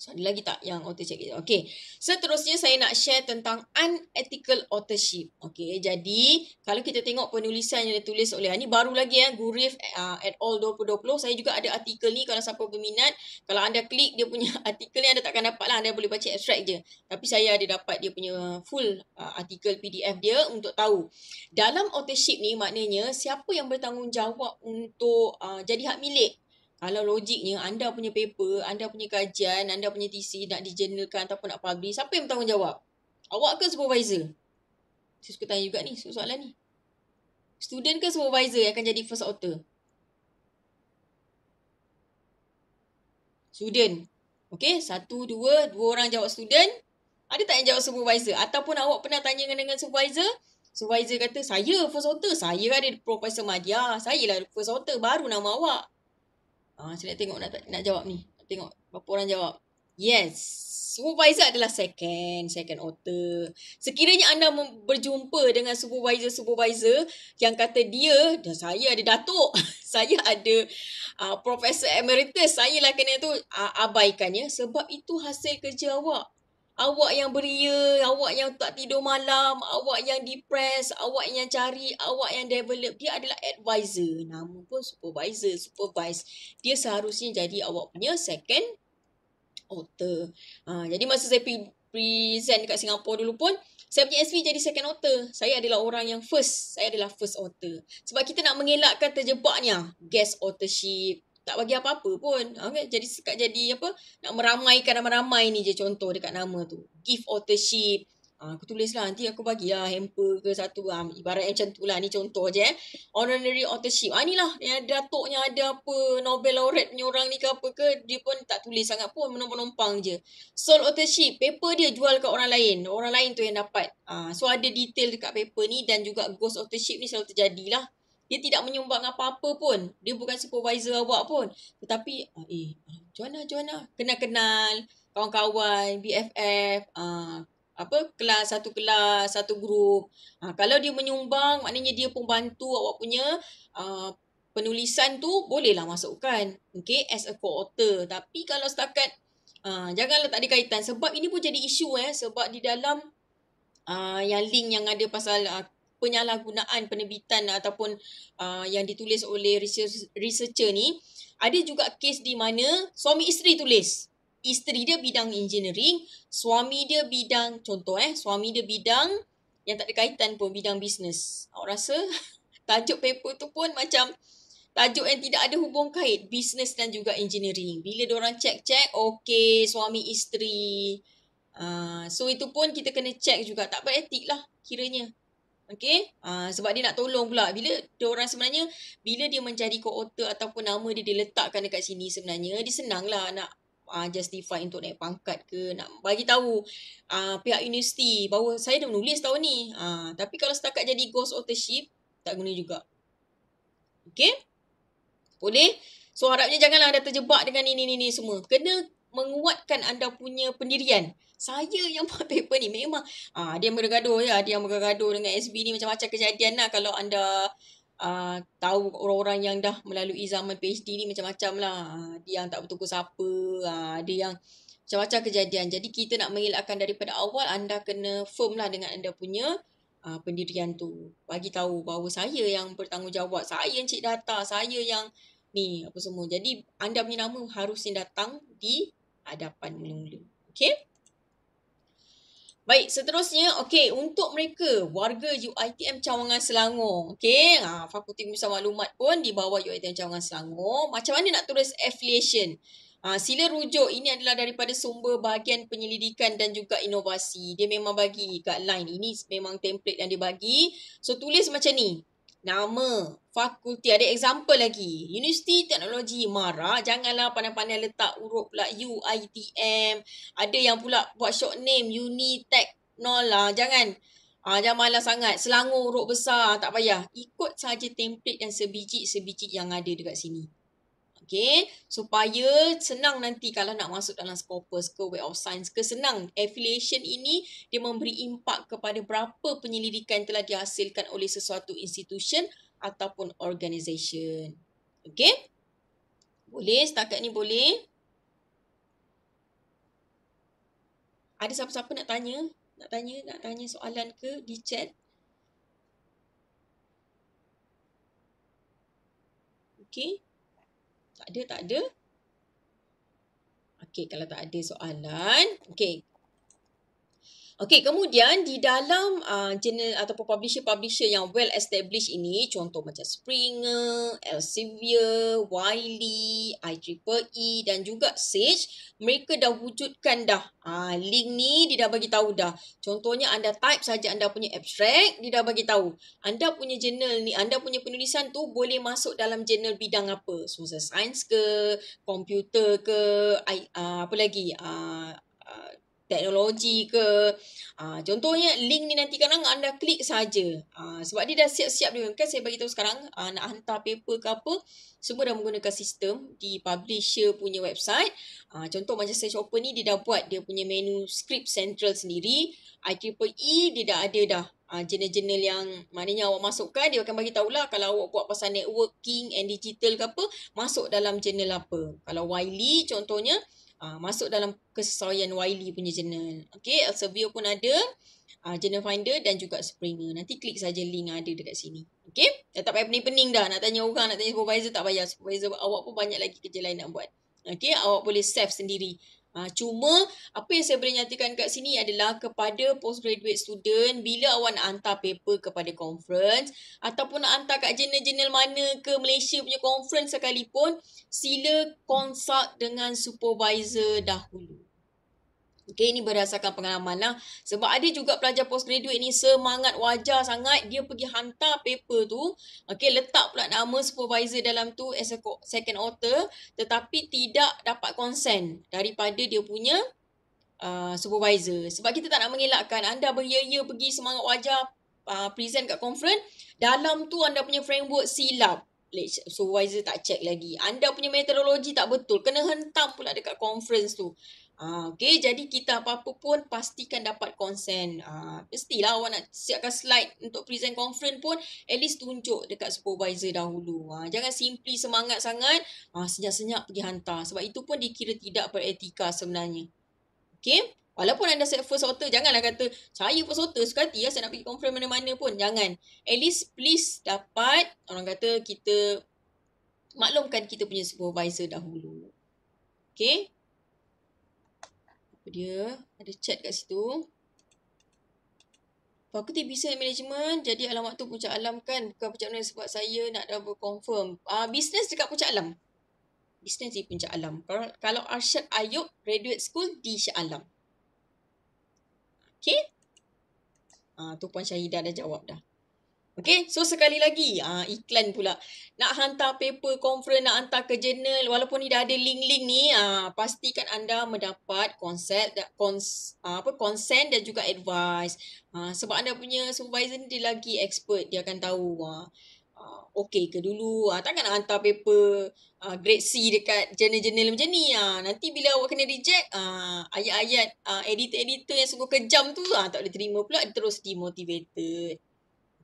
A: So, ada lagi tak yang author check itu? Okay. Seterusnya saya nak share tentang unethical authorship. Okay. Jadi kalau kita tengok penulisan yang ditulis oleh ni baru lagi ya. Gurif uh, at all 2020. Saya juga ada artikel ni kalau siapa berminat. Kalau anda klik dia punya artikel ni anda takkan dapat lah. Anda boleh baca extract je. Tapi saya ada dapat dia punya full uh, artikel PDF dia untuk tahu. Dalam authorship ni maknanya siapa yang bertanggungjawab untuk uh, jadi hak milik kalau logiknya anda punya paper, anda punya kajian, anda punya TC nak dijurnalkan ataupun nak publish, siapa yang bertanggungjawab? Awak ke supervisor? Saya suka tanya juga ni, so soalan ni. Student ke supervisor yang akan jadi first author? Student. Okay, satu, dua, dua orang jawab student. Ada tak yang jawab supervisor? Ataupun awak pernah tanya dengan, dengan supervisor? Supervisor kata, saya first author. Saya ada Profesor Madia. Saya lah first author. Baru nama awak. Ah, saya nak tengok nak, nak jawab ni. Nak tengok berapa orang jawab. Yes. Supervisor adalah second, second author. Sekiranya anda berjumpa dengan supervisor-supervisor yang kata dia, dah saya ada datuk, saya ada uh, profesor emeritus, saya lah kena tu uh, abaikan ya. Sebab itu hasil kerja awak. Awak yang beria, awak yang tak tidur malam, awak yang depressed, awak yang cari, awak yang develop. Dia adalah advisor, nama pun supervisor, supervise. Dia seharusnya jadi awak punya second author. Ha, jadi masa saya pre- present dekat Singapura dulu pun, saya punya SV jadi second author. Saya adalah orang yang first. Saya adalah first author. Sebab kita nak mengelakkan terjebaknya guest authorship, tak bagi apa-apa pun. Okay? Jadi sekat jadi apa, nak meramaikan nama-ramai ni je contoh dekat nama tu. Gift authorship. Ha, aku tulis lah, nanti aku bagi bagilah hamper ke satu. Ha, ibarat macam tu lah, ni contoh je. Eh. Honorary authorship. Ha, ah, inilah, ya, datuknya ada apa, Nobel laureate punya orang ni ke apa ke, dia pun tak tulis sangat pun, menumpang-numpang je. Sole authorship, paper dia jual ke orang lain. Orang lain tu yang dapat. Ha, so ada detail dekat paper ni dan juga ghost authorship ni selalu terjadilah. lah dia tidak menyumbang apa-apa pun. Dia bukan supervisor awak pun. Tetapi, ah, eh, ah, Joanna, Joanna, kenal-kenal, kawan-kawan, BFF, uh, ah, apa kelas satu kelas satu grup ha, kalau dia menyumbang maknanya dia pun bantu awak punya uh, penulisan tu bolehlah masukkan okay as a co-author tapi kalau setakat uh, janganlah tak ada kaitan sebab ini pun jadi isu eh sebab di dalam uh, yang link yang ada pasal uh, penyalahgunaan penerbitan ataupun uh, yang ditulis oleh research researcher ni ada juga kes di mana suami isteri tulis isteri dia bidang engineering suami dia bidang contoh eh suami dia bidang yang tak ada kaitan pun bidang bisnes awak rasa tajuk paper tu pun macam tajuk yang tidak ada hubung kait bisnes dan juga engineering bila dia orang cek cek okey suami isteri Uh, so itu pun kita kena check juga tak etik lah kiranya Okay. Uh, ah, sebab dia nak tolong pula. Bila dia orang sebenarnya, bila dia mencari co-author ataupun nama dia diletakkan dekat sini sebenarnya, dia senanglah nak uh, justify untuk naik pangkat ke, nak bagi tahu uh, pihak universiti bahawa saya dah menulis tahun ni. Uh, tapi kalau setakat jadi ghost authorship, tak guna juga. Okay. Boleh? So harapnya janganlah ada terjebak dengan ini-ini semua. Kena menguatkan anda punya pendirian saya yang buat paper ni memang ah dia bergaduh ya dia bergaduh dengan SB ni macam-macam kejadian lah kalau anda ah, tahu orang-orang yang dah melalui zaman PhD ni macam-macam lah ah, dia yang tak bertukar siapa ah, dia yang macam-macam kejadian jadi kita nak mengelakkan daripada awal anda kena firm lah dengan anda punya ah, pendirian tu bagi tahu bahawa saya yang bertanggungjawab saya yang cik data saya yang ni apa semua jadi anda punya nama harusnya datang di hadapan mula-mula okay Baik, seterusnya, okey, untuk mereka warga UiTM Cawangan Selangor, okey, ha, Fakulti Pemisah Maklumat pun di bawah UiTM Cawangan Selangor, macam mana nak tulis affiliation? Ha, sila rujuk, ini adalah daripada sumber bahagian penyelidikan dan juga inovasi. Dia memang bagi guideline, ini memang template yang dia bagi. So, tulis macam ni, nama, fakulti. Ada example lagi. Universiti Teknologi Mara, janganlah pandai-pandai letak urut pula UITM. Ada yang pula buat short name Unitechnola. Jangan. Ah, jangan malas sangat. Selangor urut besar, tak payah. Ikut saja template yang sebiji-sebiji yang ada dekat sini okay? Supaya senang nanti kalau nak masuk dalam Scopus ke Web of Science ke senang. Affiliation ini dia memberi impak kepada berapa penyelidikan yang telah dihasilkan oleh sesuatu institution ataupun organisation. Okay? Boleh setakat ni boleh? Ada siapa-siapa nak tanya? Nak tanya? Nak tanya soalan ke di chat? Okay. Tak ada, tak ada. Okey, kalau tak ada soalan. Okey, Okey, kemudian di dalam uh, jenis atau ataupun publisher-publisher yang well established ini, contoh macam Springer, Elsevier, Wiley, IEEE e dan juga Sage, mereka dah wujudkan dah uh, link ni dia dah bagi tahu dah. Contohnya anda type saja anda punya abstract, dia dah bagi tahu. Anda punya journal ni, anda punya penulisan tu boleh masuk dalam journal bidang apa? Social science ke, computer ke, uh, apa lagi? Uh, teknologi ke uh, contohnya link ni nanti kadang anda klik saja uh, sebab dia dah siap-siap dia kan saya bagi tahu sekarang uh, nak hantar paper ke apa semua dah menggunakan sistem di publisher punya website uh, contoh macam saya shopper ni dia dah buat dia punya menu script central sendiri IEEE e, dia dah ada dah uh, jurnal-jurnal yang maknanya awak masukkan dia akan bagi tahulah kalau awak buat pasal networking and digital ke apa masuk dalam jurnal apa kalau Wiley contohnya uh, masuk dalam kesesuaian Wiley punya journal. Okay, Elsevier pun ada, uh, Journal Finder dan juga Springer. Nanti klik saja link ada dekat sini. Okay, dah tak payah pening-pening dah nak tanya orang, nak tanya supervisor tak payah. Supervisor awak pun banyak lagi kerja lain nak buat. Okay, awak boleh save sendiri Ha, cuma apa yang saya boleh nyatakan kat sini adalah kepada postgraduate student bila awak nak hantar paper kepada conference ataupun nak hantar kat jurnal-jurnal mana ke Malaysia punya conference sekalipun sila consult dengan supervisor dahulu. Okay, ini berdasarkan pengalaman lah. Sebab ada juga pelajar postgraduate ni semangat wajar sangat. Dia pergi hantar paper tu. Okay, letak pula nama supervisor dalam tu as a second author. Tetapi tidak dapat consent daripada dia punya uh, supervisor. Sebab kita tak nak mengelakkan anda beria-ia pergi semangat wajar uh, present kat conference. Dalam tu anda punya framework silap. Supervisor tak check lagi. Anda punya metodologi tak betul. Kena hentam pula dekat conference tu. Ah, okay, jadi kita apa-apa pun pastikan dapat consent. Uh, ah, mestilah awak nak siapkan slide untuk present conference pun at least tunjuk dekat supervisor dahulu. Uh, jangan simply semangat sangat, uh, senyap-senyap pergi hantar. Sebab itu pun dikira tidak beretika sebenarnya. Okay? Walaupun anda set first author, janganlah kata saya first author suka hati lah saya nak pergi conference mana-mana pun. Jangan. At least please dapat orang kata kita maklumkan kita punya supervisor dahulu. Okay? apa dia ada chat kat situ Fakulti Business Management jadi alam waktu Puncak Alam kan bukan Puncak Alam sebab saya nak double confirm ah uh, business dekat Puncak Alam business di Puncak Alam kalau, kalau Arsyad Ayub graduate school di Syah Alam okay ah uh, tu Puan Syahidah dah jawab dah Okay, so sekali lagi uh, iklan pula. Nak hantar paper conference, nak hantar ke jurnal, walaupun ni dah ada link-link ni, uh, pastikan anda mendapat konsep, cons, uh, apa, consent dan juga advice. Uh, sebab anda punya supervisor ni dia lagi expert, dia akan tahu. Uh, okay ke dulu, uh, takkan nak hantar paper uh, grade C dekat jurnal-jurnal macam ni. Uh, nanti bila awak kena reject, uh, ayat-ayat uh, editor-editor yang sungguh kejam tu uh, tak boleh terima pula, terus demotivated.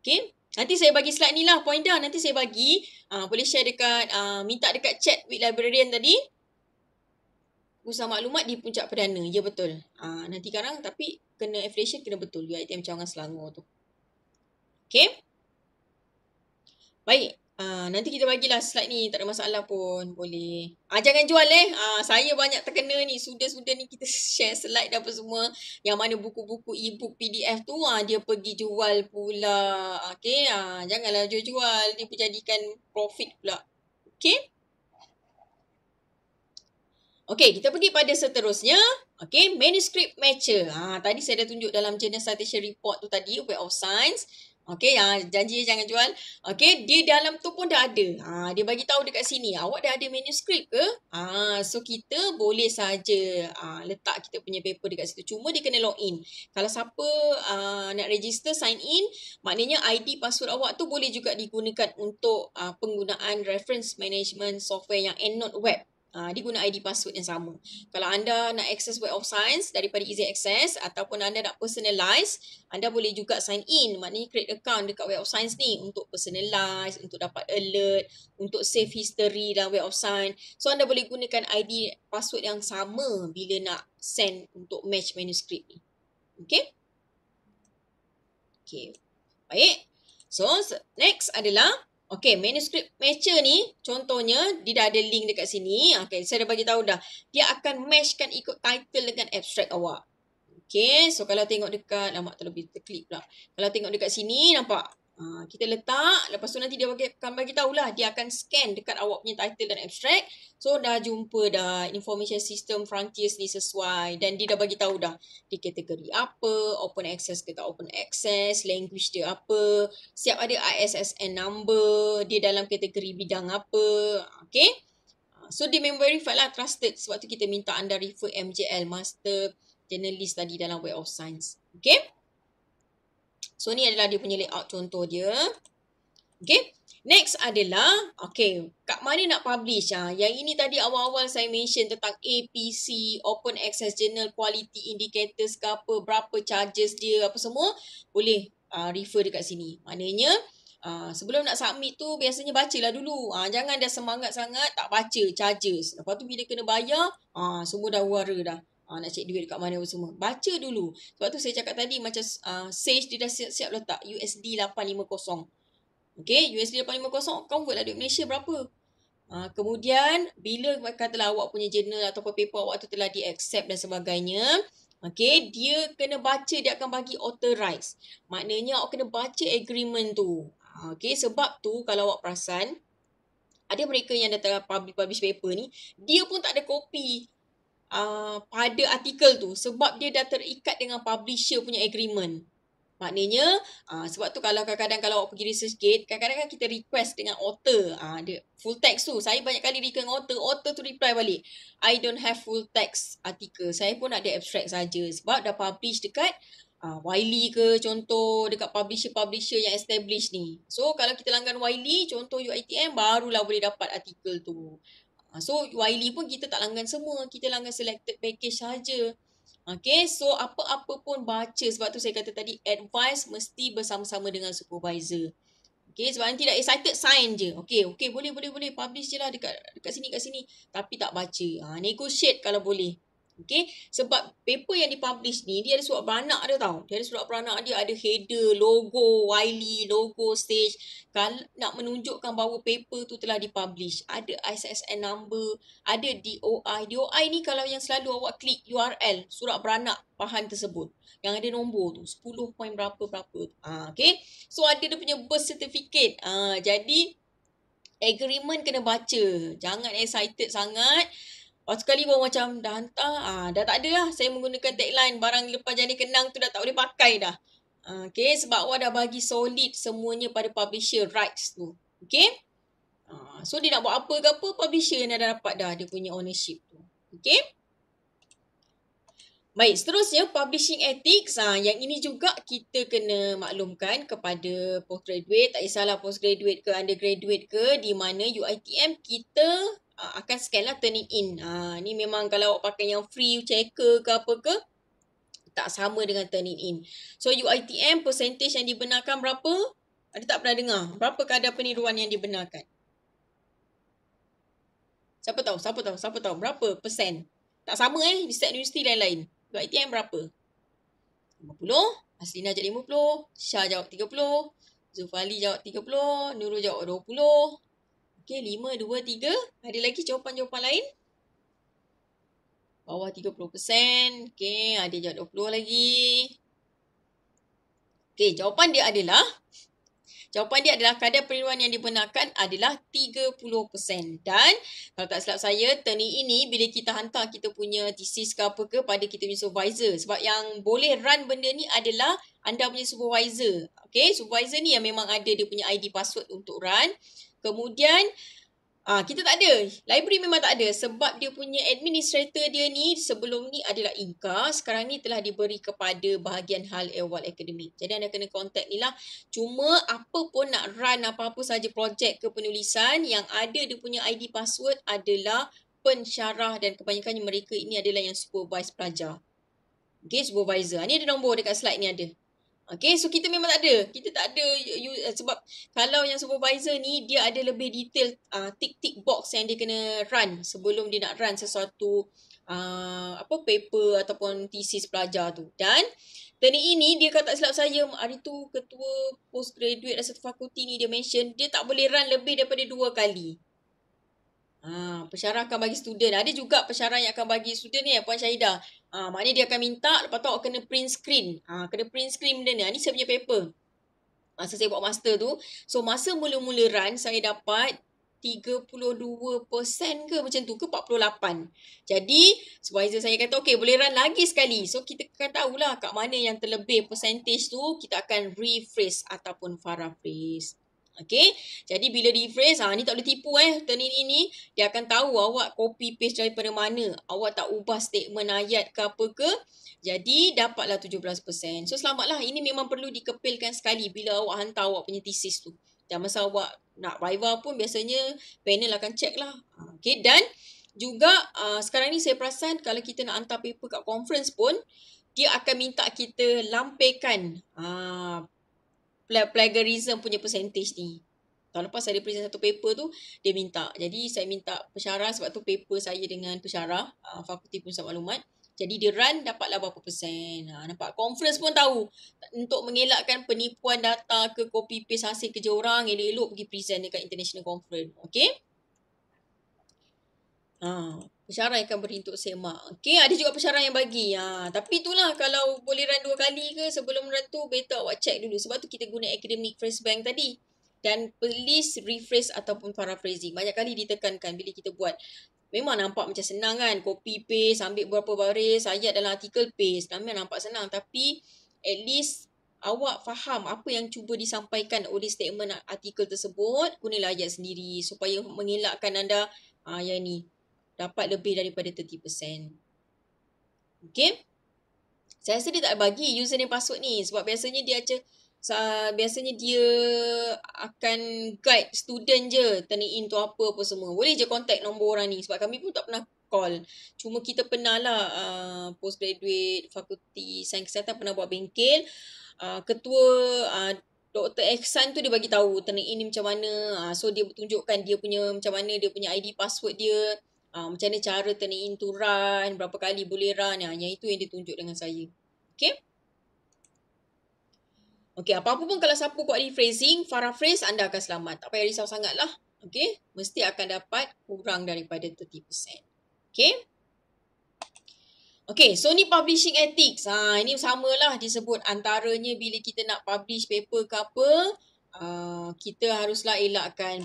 A: Okay. Nanti saya bagi slide ni lah point dah. Nanti saya bagi. Uh, boleh share dekat, uh, minta dekat chat with librarian tadi. Usaha maklumat di puncak perdana. Ya betul. Uh, nanti sekarang tapi kena affiliation kena betul. UITM cawangan selangor tu. Okay. Baik. Ah, nanti kita bagilah slide ni tak ada masalah pun boleh. Ah jangan jual eh. Ah saya banyak terkena ni sudah-sudah ni kita share slide dan apa semua yang mana buku-buku ebook PDF tu ah dia pergi jual pula. okay ah janganlah jual-jual dia menjadikan profit pula. okay okay kita pergi pada seterusnya. okay manuscript matcher. Ha, tadi saya dah tunjuk dalam Journal Citation Report tu tadi, Web of Science. Okay, ya, ah, janji jangan jual. Okay, di dalam tu pun dah ada. Ha, dia bagi tahu dekat sini, awak dah ada manuskrip ke? Ha, so kita boleh saja ha, letak kita punya paper dekat situ. Cuma dia kena login. Kalau siapa ha, nak register, sign in, maknanya ID password awak tu boleh juga digunakan untuk ha, penggunaan reference management software yang EndNote Web. Uh, dia guna ID password yang sama. Kalau anda nak access Web of Science daripada Easy Access ataupun anda nak personalize, anda boleh juga sign in. Maknanya create account dekat Web of Science ni untuk personalize, untuk dapat alert, untuk save history dalam Web of Science. So anda boleh gunakan ID password yang sama bila nak send untuk match manuscript ni. Okay? Okay. Baik. So next adalah Okay, manuskrip matcher ni contohnya dia dah ada link dekat sini. Okay, saya dah bagi tahu dah. Dia akan matchkan ikut title dengan abstract awak. Okay, so kalau tengok dekat, lama terlebih terklik pula. Kalau tengok dekat sini, nampak? Ah, kita letak lepas tu nanti dia bagi akan bagi tahulah dia akan scan dekat awak punya title dan abstract so dah jumpa dah information system frontiers ni sesuai dan dia dah bagi tahu dah di kategori apa open access ke tak open access language dia apa siap ada ISSN number dia dalam kategori bidang apa okay ah, So dia memang verified lah trusted sebab tu kita minta anda refer MJL Master Journalist tadi dalam Web of Science. Okay? So ni adalah dia punya layout contoh dia. Okay. Next adalah, okay, kat mana nak publish? Ha? Yang ini tadi awal-awal saya mention tentang APC, Open Access Journal, Quality Indicators ke apa, berapa charges dia, apa semua, boleh uh, refer dekat sini. Maknanya, uh, sebelum nak submit tu, biasanya bacalah dulu. Uh, jangan dah semangat sangat, tak baca charges. Lepas tu bila kena bayar, uh, semua dah wara dah. Uh, nak cek duit dekat mana semua. Baca dulu. Sebab tu saya cakap tadi macam uh, Sage dia dah siap-siap letak USD 850. Okay, USD 850 convert lah duit Malaysia berapa. Uh, kemudian bila katalah awak punya journal atau paper awak tu telah di accept dan sebagainya. Okay, dia kena baca dia akan bagi authorize. Maknanya awak kena baca agreement tu. Okay, sebab tu kalau awak perasan ada mereka yang datang publish, publish paper ni, dia pun tak ada kopi uh, pada artikel tu sebab dia dah terikat dengan publisher punya agreement. Maknanya uh, sebab tu kalau kadang-kadang kalau awak pergi research gate, kadang-kadang kan kita request dengan author, uh, dia full text tu. Saya banyak kali request dengan author, author tu reply balik. I don't have full text artikel. Saya pun ada abstract saja sebab dah publish dekat uh, Wiley ke contoh dekat publisher-publisher yang established ni. So kalau kita langgan Wiley, contoh UITM, barulah boleh dapat artikel tu. Ha, so Wiley pun kita tak langgan semua. Kita langgan selected package saja. Okay, so apa-apa pun baca sebab tu saya kata tadi advice mesti bersama-sama dengan supervisor. Okay, sebab nanti dah excited sign je. Okay, okay boleh boleh boleh publish je lah dekat, dekat sini kat sini. Tapi tak baca. Ha, negotiate kalau boleh. Okay. Sebab paper yang dipublish ni, dia ada surat beranak dia tau. Dia ada surat beranak dia, ada header, logo, Wiley, logo, stage. Kalau nak menunjukkan bahawa paper tu telah dipublish. Ada ISSN number, ada DOI. DOI ni kalau yang selalu awak klik URL, surat beranak bahan tersebut. Yang ada nombor tu, 10 point berapa-berapa. Ah, okay. So, ada dia punya birth certificate. Ah, jadi, agreement kena baca. Jangan excited sangat. Lepas oh, sekali pun macam dah hantar, ah, dah tak ada lah. Saya menggunakan tagline, barang lepas jadi kenang tu dah tak boleh pakai dah. Ah, okay, sebab awak dah bagi solid semuanya pada publisher rights tu. Okay? Ah, so dia nak buat apa ke apa, publisher ni dah dapat dah dia punya ownership tu. Okay? Baik, seterusnya publishing ethics. Ah, yang ini juga kita kena maklumkan kepada postgraduate. Tak kisahlah postgraduate ke undergraduate ke di mana UITM kita uh, akan scan lah turn it in. Uh, ni memang kalau awak pakai yang free checker ke apa ke, tak sama dengan turn it in. So UITM percentage yang dibenarkan berapa? Ada tak pernah dengar? Berapa kadar peniruan yang dibenarkan? Siapa tahu? Siapa tahu? Siapa tahu? Berapa persen? Tak sama eh. Di set universiti lain-lain. UITM berapa? 50. Aslina jawab 50. Syah jawab 30. Zufali jawab 30. Nurul jawab Okey, lima, dua, tiga. Ada lagi jawapan-jawapan lain? Bawah tiga puluh 30%. Okey, ada jawap 20 lagi. Okey, jawapan dia adalah... Jawapan dia adalah kadar perlindungan yang dibenarkan adalah 30%. Dan kalau tak silap saya, term ini bila kita hantar kita punya thesis ke apa ke pada kita punya supervisor. Sebab yang boleh run benda ni adalah anda punya supervisor. Okay, supervisor ni yang memang ada dia punya ID password untuk run. Kemudian ah kita tak ada. Library memang tak ada sebab dia punya administrator dia ni sebelum ni adalah Inka, sekarang ni telah diberi kepada bahagian hal ehwal akademik. Jadi anda kena kontak ni lah. Cuma apa pun nak run apa-apa saja projek ke penulisan yang ada dia punya ID password adalah pensyarah dan kebanyakannya mereka ini adalah yang supervise pelajar. Okay, supervisor. Ini ada nombor dekat slide ni ada. Okay, so kita memang tak ada. Kita tak ada you, uh, sebab kalau yang supervisor ni dia ada lebih detail uh, tick-tick box yang dia kena run sebelum dia nak run sesuatu uh, apa paper ataupun thesis pelajar tu. Dan tadi ini dia kata tak silap saya hari tu ketua postgraduate dari satu fakulti ni dia mention dia tak boleh run lebih daripada dua kali. Ha, pesyarah akan bagi student. Ada juga pesyarah yang akan bagi student ni, eh, Puan Syahidah. Ha, maknanya dia akan minta, lepas tu kena print screen. Ha, kena print screen benda ni. Ha, ni saya punya paper. Masa ha, saya buat master tu. So, masa mula-mula run, saya dapat 32% ke macam tu ke 48%. Jadi supervisor saya kata okey boleh run lagi sekali. So kita akan tahulah kat mana yang terlebih percentage tu kita akan rephrase ataupun paraphrase. Okay, jadi bila rephrase, ha, ah, ni tak boleh tipu eh, Turnitin ini dia akan tahu awak copy paste daripada mana, awak tak ubah statement ayat ke apa ke, jadi dapatlah 17%. So selamatlah, ini memang perlu dikepilkan sekali bila awak hantar awak punya thesis tu. Dan masa awak nak viva pun biasanya panel akan check lah. Ah, okay, dan juga uh, sekarang ni saya perasan kalau kita nak hantar paper kat conference pun, dia akan minta kita lampirkan uh, plagiarism punya percentage ni. Tahun lepas saya present satu paper tu, dia minta. Jadi saya minta pesyarah sebab tu paper saya dengan pesyarah uh, ah, Fakulti pun sama Maklumat. Jadi dia run dapatlah berapa persen. Ha, nampak conference pun tahu. Untuk mengelakkan penipuan data ke copy paste hasil kerja orang, elok-elok pergi present dekat international conference. Okay? Ha, ah pesaran yang akan beri untuk semak. okay ada juga pesaran yang bagi. Ha, tapi itulah kalau boleh run dua kali ke sebelum run tu, better awak check dulu. Sebab tu kita guna academic phrase bank tadi. Dan please rephrase ataupun paraphrasing. Banyak kali ditekankan bila kita buat. Memang nampak macam senang kan. Copy paste, ambil berapa baris, ayat dalam artikel paste. Memang nampak senang. Tapi at least awak faham apa yang cuba disampaikan oleh statement artikel tersebut, gunalah ayat sendiri supaya mengelakkan anda ah, yang ni dapat lebih daripada 30%. Okay. Saya rasa dia tak bagi username password ni sebab biasanya dia aja biasanya dia akan guide student je turn in tu apa apa semua. Boleh je contact nombor orang ni sebab kami pun tak pernah call. Cuma kita pernah lah uh, post graduate fakulti sains kesihatan pernah buat bengkel. Uh, ketua uh, Dr. Ehsan tu dia bagi tahu tenang ini macam mana. Uh, so dia tunjukkan dia punya macam mana dia punya ID password dia. Uh, macam mana cara turning into run, berapa kali boleh run. Uh, yang itu yang dia tunjuk dengan saya. Okay. Okay, apa-apa pun kalau siapa buat rephrasing, Farah phrase anda akan selamat. Tak payah risau sangatlah. Okay, mesti akan dapat kurang daripada 30%. Okay. Okay, so ni publishing ethics. Ha, ini samalah disebut antaranya bila kita nak publish paper ke apa, uh, kita haruslah elakkan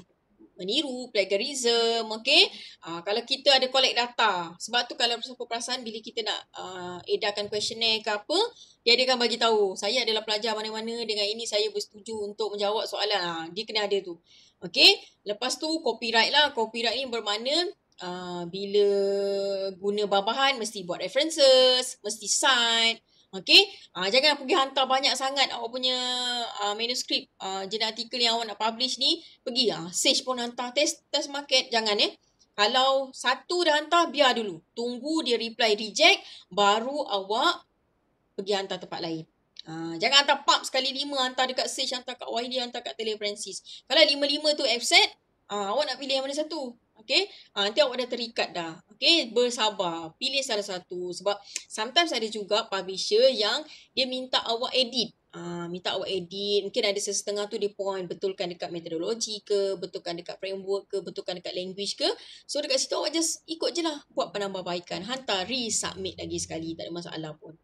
A: meniru, plagiarism, okay. Uh, kalau kita ada collect data, sebab tu kalau bersama perasaan bila kita nak uh, edarkan questionnaire ke apa, dia akan bagi tahu saya adalah pelajar mana-mana dengan ini saya bersetuju untuk menjawab soalan. Uh, dia kena ada tu. Okay. Lepas tu copyright lah. Copyright ni bermakna uh, bila guna bahan-bahan mesti buat references, mesti cite, Okay, uh, ah, jangan pergi hantar banyak sangat awak punya uh, manuskrip uh, jenis artikel yang awak nak publish ni. Pergi lah. Uh, sage pun hantar. Test, test market. Jangan eh. Kalau satu dah hantar, biar dulu. Tunggu dia reply reject. Baru awak pergi hantar tempat lain. Uh, jangan hantar pub sekali lima. Hantar dekat sage, hantar kat YD, hantar kat Tele Francis. Kalau lima-lima tu offset, uh, awak nak pilih yang mana satu? Okay, uh, ah, nanti awak dah terikat dah. Okay, bersabar. Pilih salah satu. Sebab sometimes ada juga publisher yang dia minta awak edit. Uh, minta awak edit. Mungkin ada sesetengah tu dia point betulkan dekat metodologi ke, betulkan dekat framework ke, betulkan dekat language ke. So dekat situ awak just ikut je lah buat penambahbaikan. Hantar, resubmit lagi sekali. Tak ada masalah pun.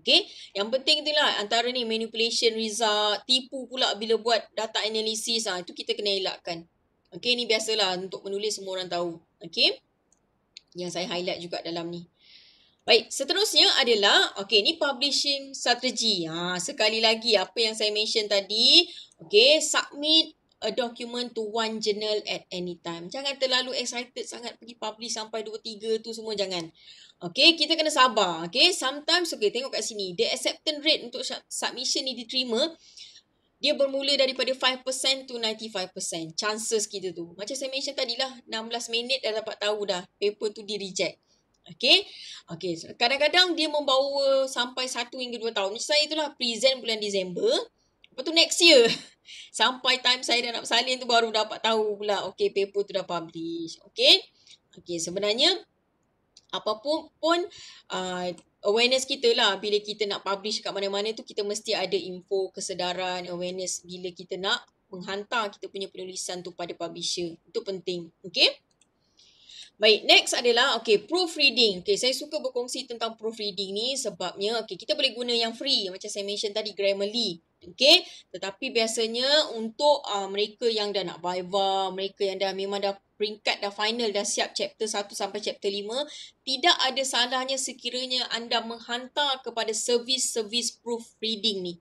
A: Okay, yang penting tu lah antara ni manipulation result, tipu pula bila buat data analysis. Ha, itu kita kena elakkan. Okay, ni biasalah untuk menulis semua orang tahu. Okay. Yang saya highlight juga dalam ni. Baik, seterusnya adalah, okay, ni publishing strategy. Ha, sekali lagi, apa yang saya mention tadi. Okay, submit a document to one journal at any time. Jangan terlalu excited sangat pergi publish sampai dua tiga tu semua, jangan. Okay, kita kena sabar. Okay, sometimes, okay, tengok kat sini. The acceptance rate untuk submission ni diterima dia bermula daripada 5% to 95% chances kita tu. Macam saya mention tadi lah, 16 minit dah dapat tahu dah paper tu di reject. Okay? Okay, so kadang-kadang dia membawa sampai 1 hingga 2 tahun. Macam saya itulah present bulan Disember. Lepas tu next year. sampai time saya dah nak salin tu baru dapat tahu pula. Okay, paper tu dah publish. Okay? Okay, sebenarnya apapun pun uh, awareness kita lah bila kita nak publish kat mana-mana tu kita mesti ada info kesedaran awareness bila kita nak menghantar kita punya penulisan tu pada publisher. Itu penting. Okay. Baik, next adalah okay, proofreading. Okay, saya suka berkongsi tentang proofreading ni sebabnya okay, kita boleh guna yang free macam saya mention tadi Grammarly. Okay, tetapi biasanya untuk uh, mereka yang dah nak Viva, mereka yang dah memang dah peringkat dah final dah siap chapter 1 sampai chapter 5 tidak ada salahnya sekiranya anda menghantar kepada servis servis proof reading ni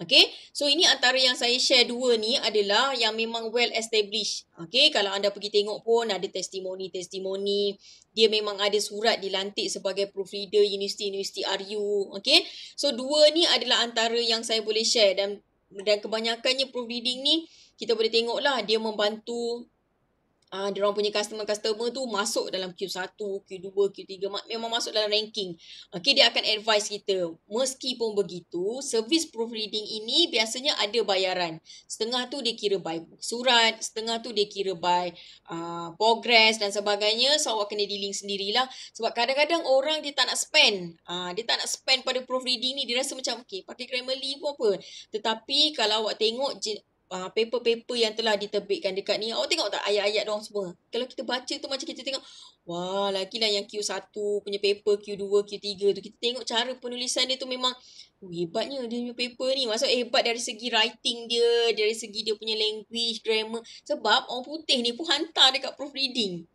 A: Okay, so ini antara yang saya share dua ni adalah yang memang well established. Okay, kalau anda pergi tengok pun ada testimoni-testimoni. Dia memang ada surat dilantik sebagai proof reader universiti-universiti RU. Okay, so dua ni adalah antara yang saya boleh share dan dan kebanyakannya reading ni kita boleh tengok lah dia membantu Uh, dia orang punya customer-customer tu masuk dalam Q1, Q2, Q3 memang masuk dalam ranking. Okay, dia akan advise kita. Meskipun begitu, service proofreading ini biasanya ada bayaran. Setengah tu dia kira by surat, setengah tu dia kira by uh, progress dan sebagainya. So, awak kena dealing sendirilah. Sebab kadang-kadang orang dia tak nak spend. Uh, dia tak nak spend pada proofreading ni. Dia rasa macam, okay, pakai Grammarly pun apa. Tetapi kalau awak tengok uh, paper-paper yang telah diterbitkan dekat ni. Awak tengok tak ayat-ayat dong semua? Kalau kita baca tu macam kita tengok, wah lagi lah yang Q1 punya paper, Q2, Q3 tu. Kita tengok cara penulisan dia tu memang hebatnya dia punya paper ni. Maksud hebat dari segi writing dia, dari segi dia punya language, grammar. Sebab orang putih ni pun hantar dekat proofreading.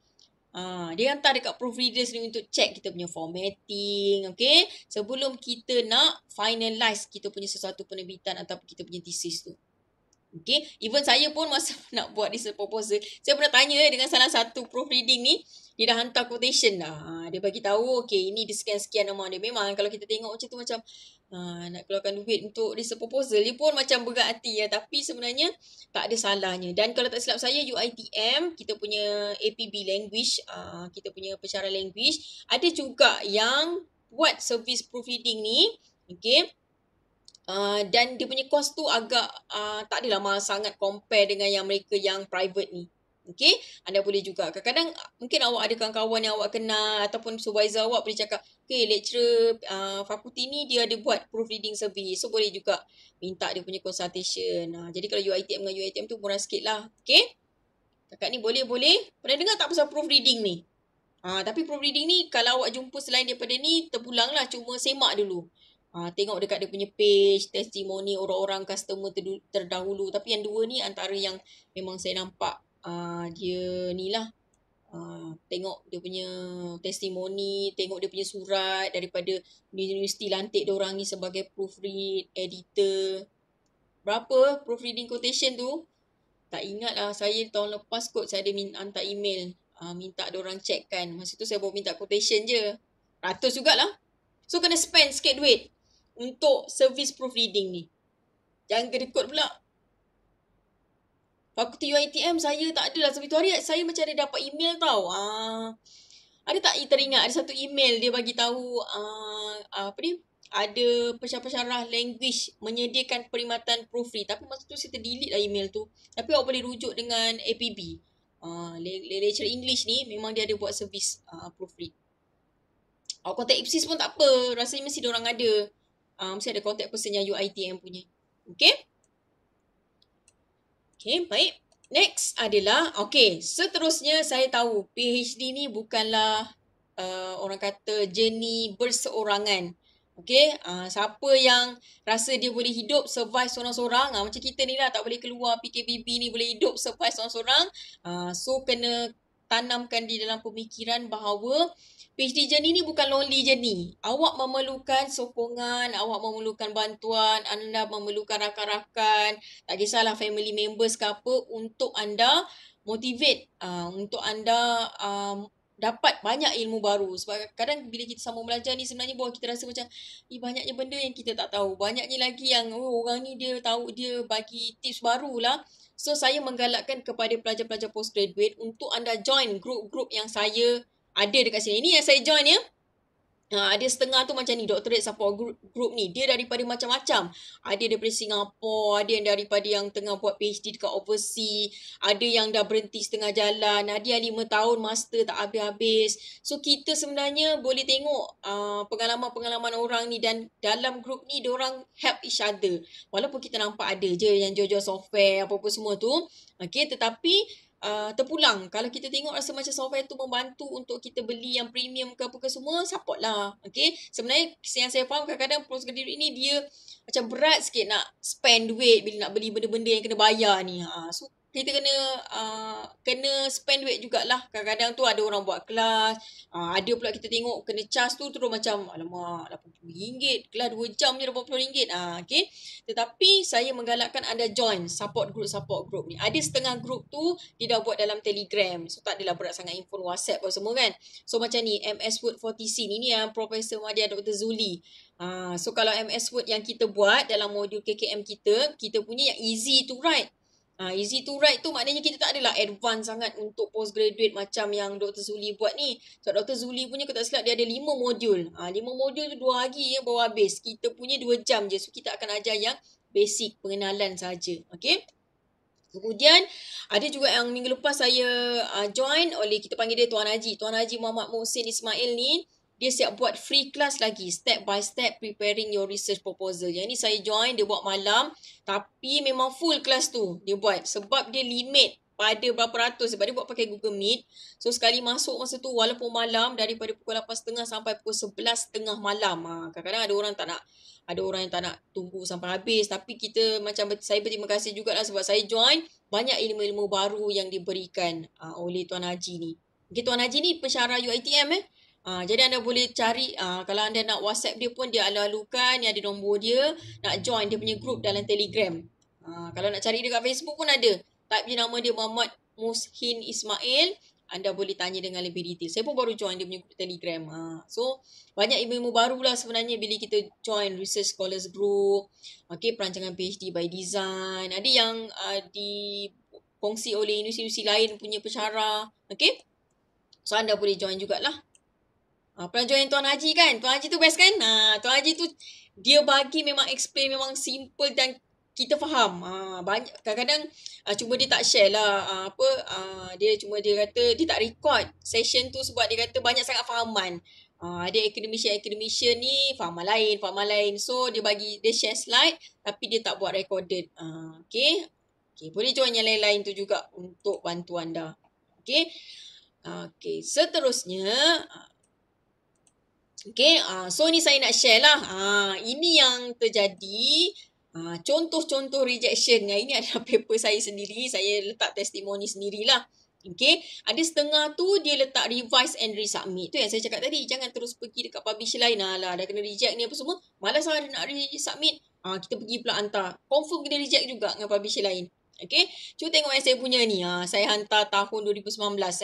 A: Ha, dia hantar dekat proofreader sendiri untuk check kita punya formatting, okay? Sebelum kita nak finalize kita punya sesuatu penerbitan atau kita punya thesis tu. Okay, even saya pun masa nak buat this proposal, saya pernah tanya dengan salah satu proofreading ni, dia dah hantar quotation dah. Dia bagi tahu, okay, ini dia sekian-sekian nama dia. Memang kalau kita tengok macam tu macam, Ha, nak keluarkan duit untuk research proposal dia pun macam berat hati ya tapi sebenarnya tak ada salahnya dan kalau tak silap saya UITM kita punya APB language uh, kita punya pencara language ada juga yang buat service proofreading ni okay? Uh, dan dia punya kos tu agak uh, tak adalah mahal sangat compare dengan yang mereka yang private ni. Okay, anda boleh juga. Kadang-kadang ah, mungkin awak ada kawan-kawan yang awak kenal ataupun supervisor awak boleh cakap, okay, lecturer uh, fakulti ni dia ada buat proof reading survey. So, boleh juga minta dia punya consultation. Uh, jadi, kalau UITM dengan UITM tu murah sikit lah. Okay, kakak ni boleh-boleh. Pernah dengar tak pasal reading ni? Uh, tapi proof reading ni kalau awak jumpa selain daripada ni, terpulang lah cuma semak dulu uh, tengok dekat dia punya page, testimoni orang-orang customer ter- terdahulu. Tapi yang dua ni antara yang memang saya nampak uh, dia ni lah. Uh, tengok dia punya testimoni, tengok dia punya surat daripada universiti lantik dia orang ni sebagai proofread, editor. Berapa proofreading quotation tu? Tak ingat lah saya tahun lepas kot saya ada min- hantar email uh, minta dia orang check kan. Masa tu saya baru minta quotation je. Ratus jugalah. So kena spend sikit duit untuk service proofreading ni. Jangan kedekut pula. Fakulti UITM saya tak adalah sebab itu hari saya macam ada dapat email tau. Uh, ada tak teringat ada satu email dia bagi tahu uh, apa ni? Ada pesyarah-pesyarah language menyediakan perkhidmatan proofread tapi masa tu saya terdelete lah email tu. Tapi awak boleh rujuk dengan APB. Uh, ah, lecturer English ni memang dia ada buat service uh, proofread. Awak kontak Ipsis pun tak apa. Rasanya mesti orang ada uh, mesti ada contact person yang UITM punya. Okay. Okay, baik. Next adalah, okay, seterusnya saya tahu PhD ni bukanlah uh, orang kata jenis berseorangan. Okay, uh, ah, siapa yang rasa dia boleh hidup survive seorang-seorang, uh, macam kita ni lah tak boleh keluar PKBB ni boleh hidup survive seorang-seorang, uh, so kena tanamkan di dalam pemikiran bahawa PhD journey ni bukan lonely journey. Awak memerlukan sokongan, awak memerlukan bantuan, anda memerlukan rakan-rakan, tak kisahlah family members ke apa untuk anda motivate, uh, untuk anda um, dapat banyak ilmu baru. Sebab kadang bila kita sambung belajar ni sebenarnya buat kita rasa macam ni eh, banyaknya benda yang kita tak tahu. Banyaknya lagi yang oh, orang ni dia tahu dia bagi tips barulah. lah So saya menggalakkan kepada pelajar-pelajar postgraduate untuk anda join grup-grup yang saya ada dekat sini. Ini yang saya join ya ada ha, setengah tu macam ni doctorate support group, group ni dia daripada macam-macam ada daripada Singapura ada yang daripada yang tengah buat PhD dekat overseas ada yang dah berhenti setengah jalan ada yang lima tahun master tak habis-habis so kita sebenarnya boleh tengok uh, pengalaman-pengalaman orang ni dan dalam group ni orang help each other walaupun kita nampak ada je yang jual-jual software apa-apa semua tu okay. tetapi Uh, terpulang kalau kita tengok rasa macam software tu membantu untuk kita beli yang premium ke apa ke semua support lah okay sebenarnya yang saya faham kadang-kadang pros kediri ni dia macam berat sikit nak spend duit bila nak beli benda-benda yang kena bayar ni ha. so kita kena uh, kena spend duit jugalah. Kadang-kadang tu ada orang buat kelas, uh, ada pula kita tengok kena charge tu terus macam alamak RM80, kelas 2 jam je RM80. Ah uh, okey. Tetapi saya menggalakkan ada join support group support group ni. Ada setengah group tu dia dah buat dalam Telegram. So tak adalah berat sangat info WhatsApp apa semua kan. So macam ni MS Word 40C ni ni yang Profesor Madia Dr Zuli. Uh, so kalau MS Word yang kita buat dalam modul KKM kita, kita punya yang easy to write. Ah uh, easy to write tu maknanya kita tak adalah advance sangat untuk postgraduate macam yang Dr. Zuli buat ni. so, Dr. Zuli punya kalau tak silap dia ada lima modul. uh, lima modul tu dua hari yang baru habis. Kita punya dua jam je. So kita akan ajar yang basic pengenalan saja. Okay. Kemudian ada juga yang minggu lepas saya uh, join oleh kita panggil dia Tuan Haji. Tuan Haji Muhammad Mohsin Ismail ni dia siap buat free class lagi step by step preparing your research proposal. Yang ni saya join dia buat malam tapi memang full class tu dia buat sebab dia limit pada berapa ratus sebab dia buat pakai Google Meet. So sekali masuk masa tu walaupun malam daripada pukul 8.30 sampai pukul 11.30 malam. Ha, kadang-kadang ada orang tak nak ada orang yang tak nak tunggu sampai habis tapi kita macam saya berterima kasih jugalah sebab saya join banyak ilmu-ilmu baru yang diberikan uh, oleh Tuan Haji ni. Okay, Tuan Haji ni pensyarah UITM eh. Uh, jadi anda boleh cari uh, kalau anda nak WhatsApp dia pun dia alu-alukan yang ada nombor dia nak join dia punya group dalam Telegram. Uh, kalau nak cari dia kat Facebook pun ada. Type je nama dia Muhammad Mushin Ismail. Anda boleh tanya dengan lebih detail. Saya pun baru join dia punya group Telegram. Uh, so banyak ilmu-ilmu baru lah sebenarnya bila kita join Research Scholars Group. Okay, perancangan PhD by Design. Ada yang uh, dikongsi oleh universiti-universiti lain punya pencara. Okay. So anda boleh join jugalah. Ah, pernah join Tuan Haji kan? Tuan Haji tu best kan? Ah, Tuan Haji tu dia bagi memang explain memang simple dan kita faham. Ah, banyak, kadang-kadang ah, cuma dia tak share lah ah, apa. Ah, dia cuma dia kata dia tak record session tu sebab dia kata banyak sangat fahaman. Ah, dia academician-academician ni fahaman lain, fahaman lain. So dia bagi dia share slide tapi dia tak buat recorded. Ah, okay. okay. Boleh join yang lain-lain tu juga untuk bantu anda. Okay. Ah, okay, seterusnya, Okay, uh, ah, so ni saya nak share lah. Uh, ini yang terjadi. Uh, contoh-contoh rejection. Yang ini adalah paper saya sendiri. Saya letak testimoni sendirilah. Okay, ada setengah tu dia letak revise and resubmit. Tu yang saya cakap tadi. Jangan terus pergi dekat publisher lain. Alah, dah kena reject ni apa semua. Malas lah nak resubmit. Uh, kita pergi pula hantar. Confirm kena reject juga dengan publisher lain. Okay, cuba tengok yang saya punya ni. Uh, saya hantar tahun 2019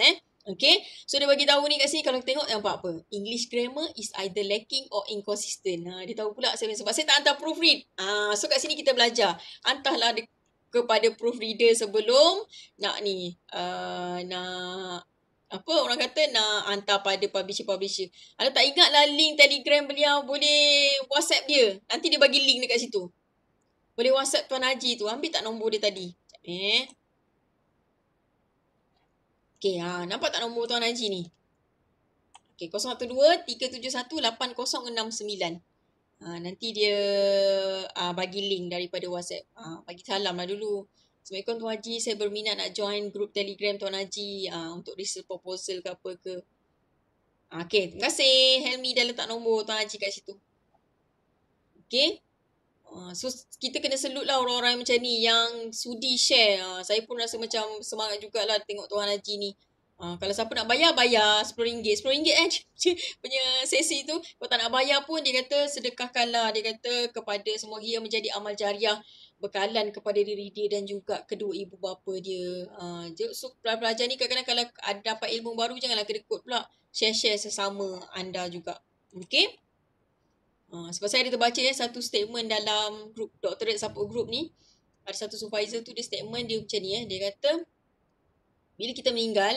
A: eh. Okay, so dia bagi tahu ni kat sini kalau tengok nampak apa? English grammar is either lacking or inconsistent. Ha, dia tahu pula saya sebab saya tak hantar proofread. Ah, ha, so kat sini kita belajar. Hantarlah de- kepada proofreader sebelum nak ni uh, nak apa orang kata nak hantar pada publisher-publisher. Anda tak ingat lah link telegram beliau boleh whatsapp dia. Nanti dia bagi link dekat situ. Boleh whatsapp Tuan Haji tu. Ambil tak nombor dia tadi? Eh, Okay, ha, nampak tak nombor Tuan Haji ni? Okey, 012-371-8069. Ha, nanti dia ha, bagi link daripada WhatsApp. Ha, bagi salam lah dulu. Assalamualaikum Tuan Haji, saya berminat nak join grup Telegram Tuan Haji ha, untuk research proposal ke apa ke. Ha, okay, terima kasih. Helmi dah letak nombor Tuan Haji kat situ. Okay, Ah, so kita kena selut lah orang-orang macam ni yang sudi share. Uh, saya pun rasa macam semangat jugalah tengok Tuan Haji ni. Uh, kalau siapa nak bayar, bayar RM10. RM10 eh punya sesi tu. Kalau tak nak bayar pun dia kata sedekahkan lah. Dia kata kepada semua dia menjadi amal jariah bekalan kepada diri dia dan juga kedua ibu bapa dia. Uh, so pelajar ni kadang-kadang kalau ada dapat ilmu baru janganlah kedekut pula. Share-share sesama anda juga. Okay. Ha, sebab saya ada terbaca ya satu statement dalam group doctorate support group ni ada satu supervisor tu dia statement dia macam ni ya dia kata bila kita meninggal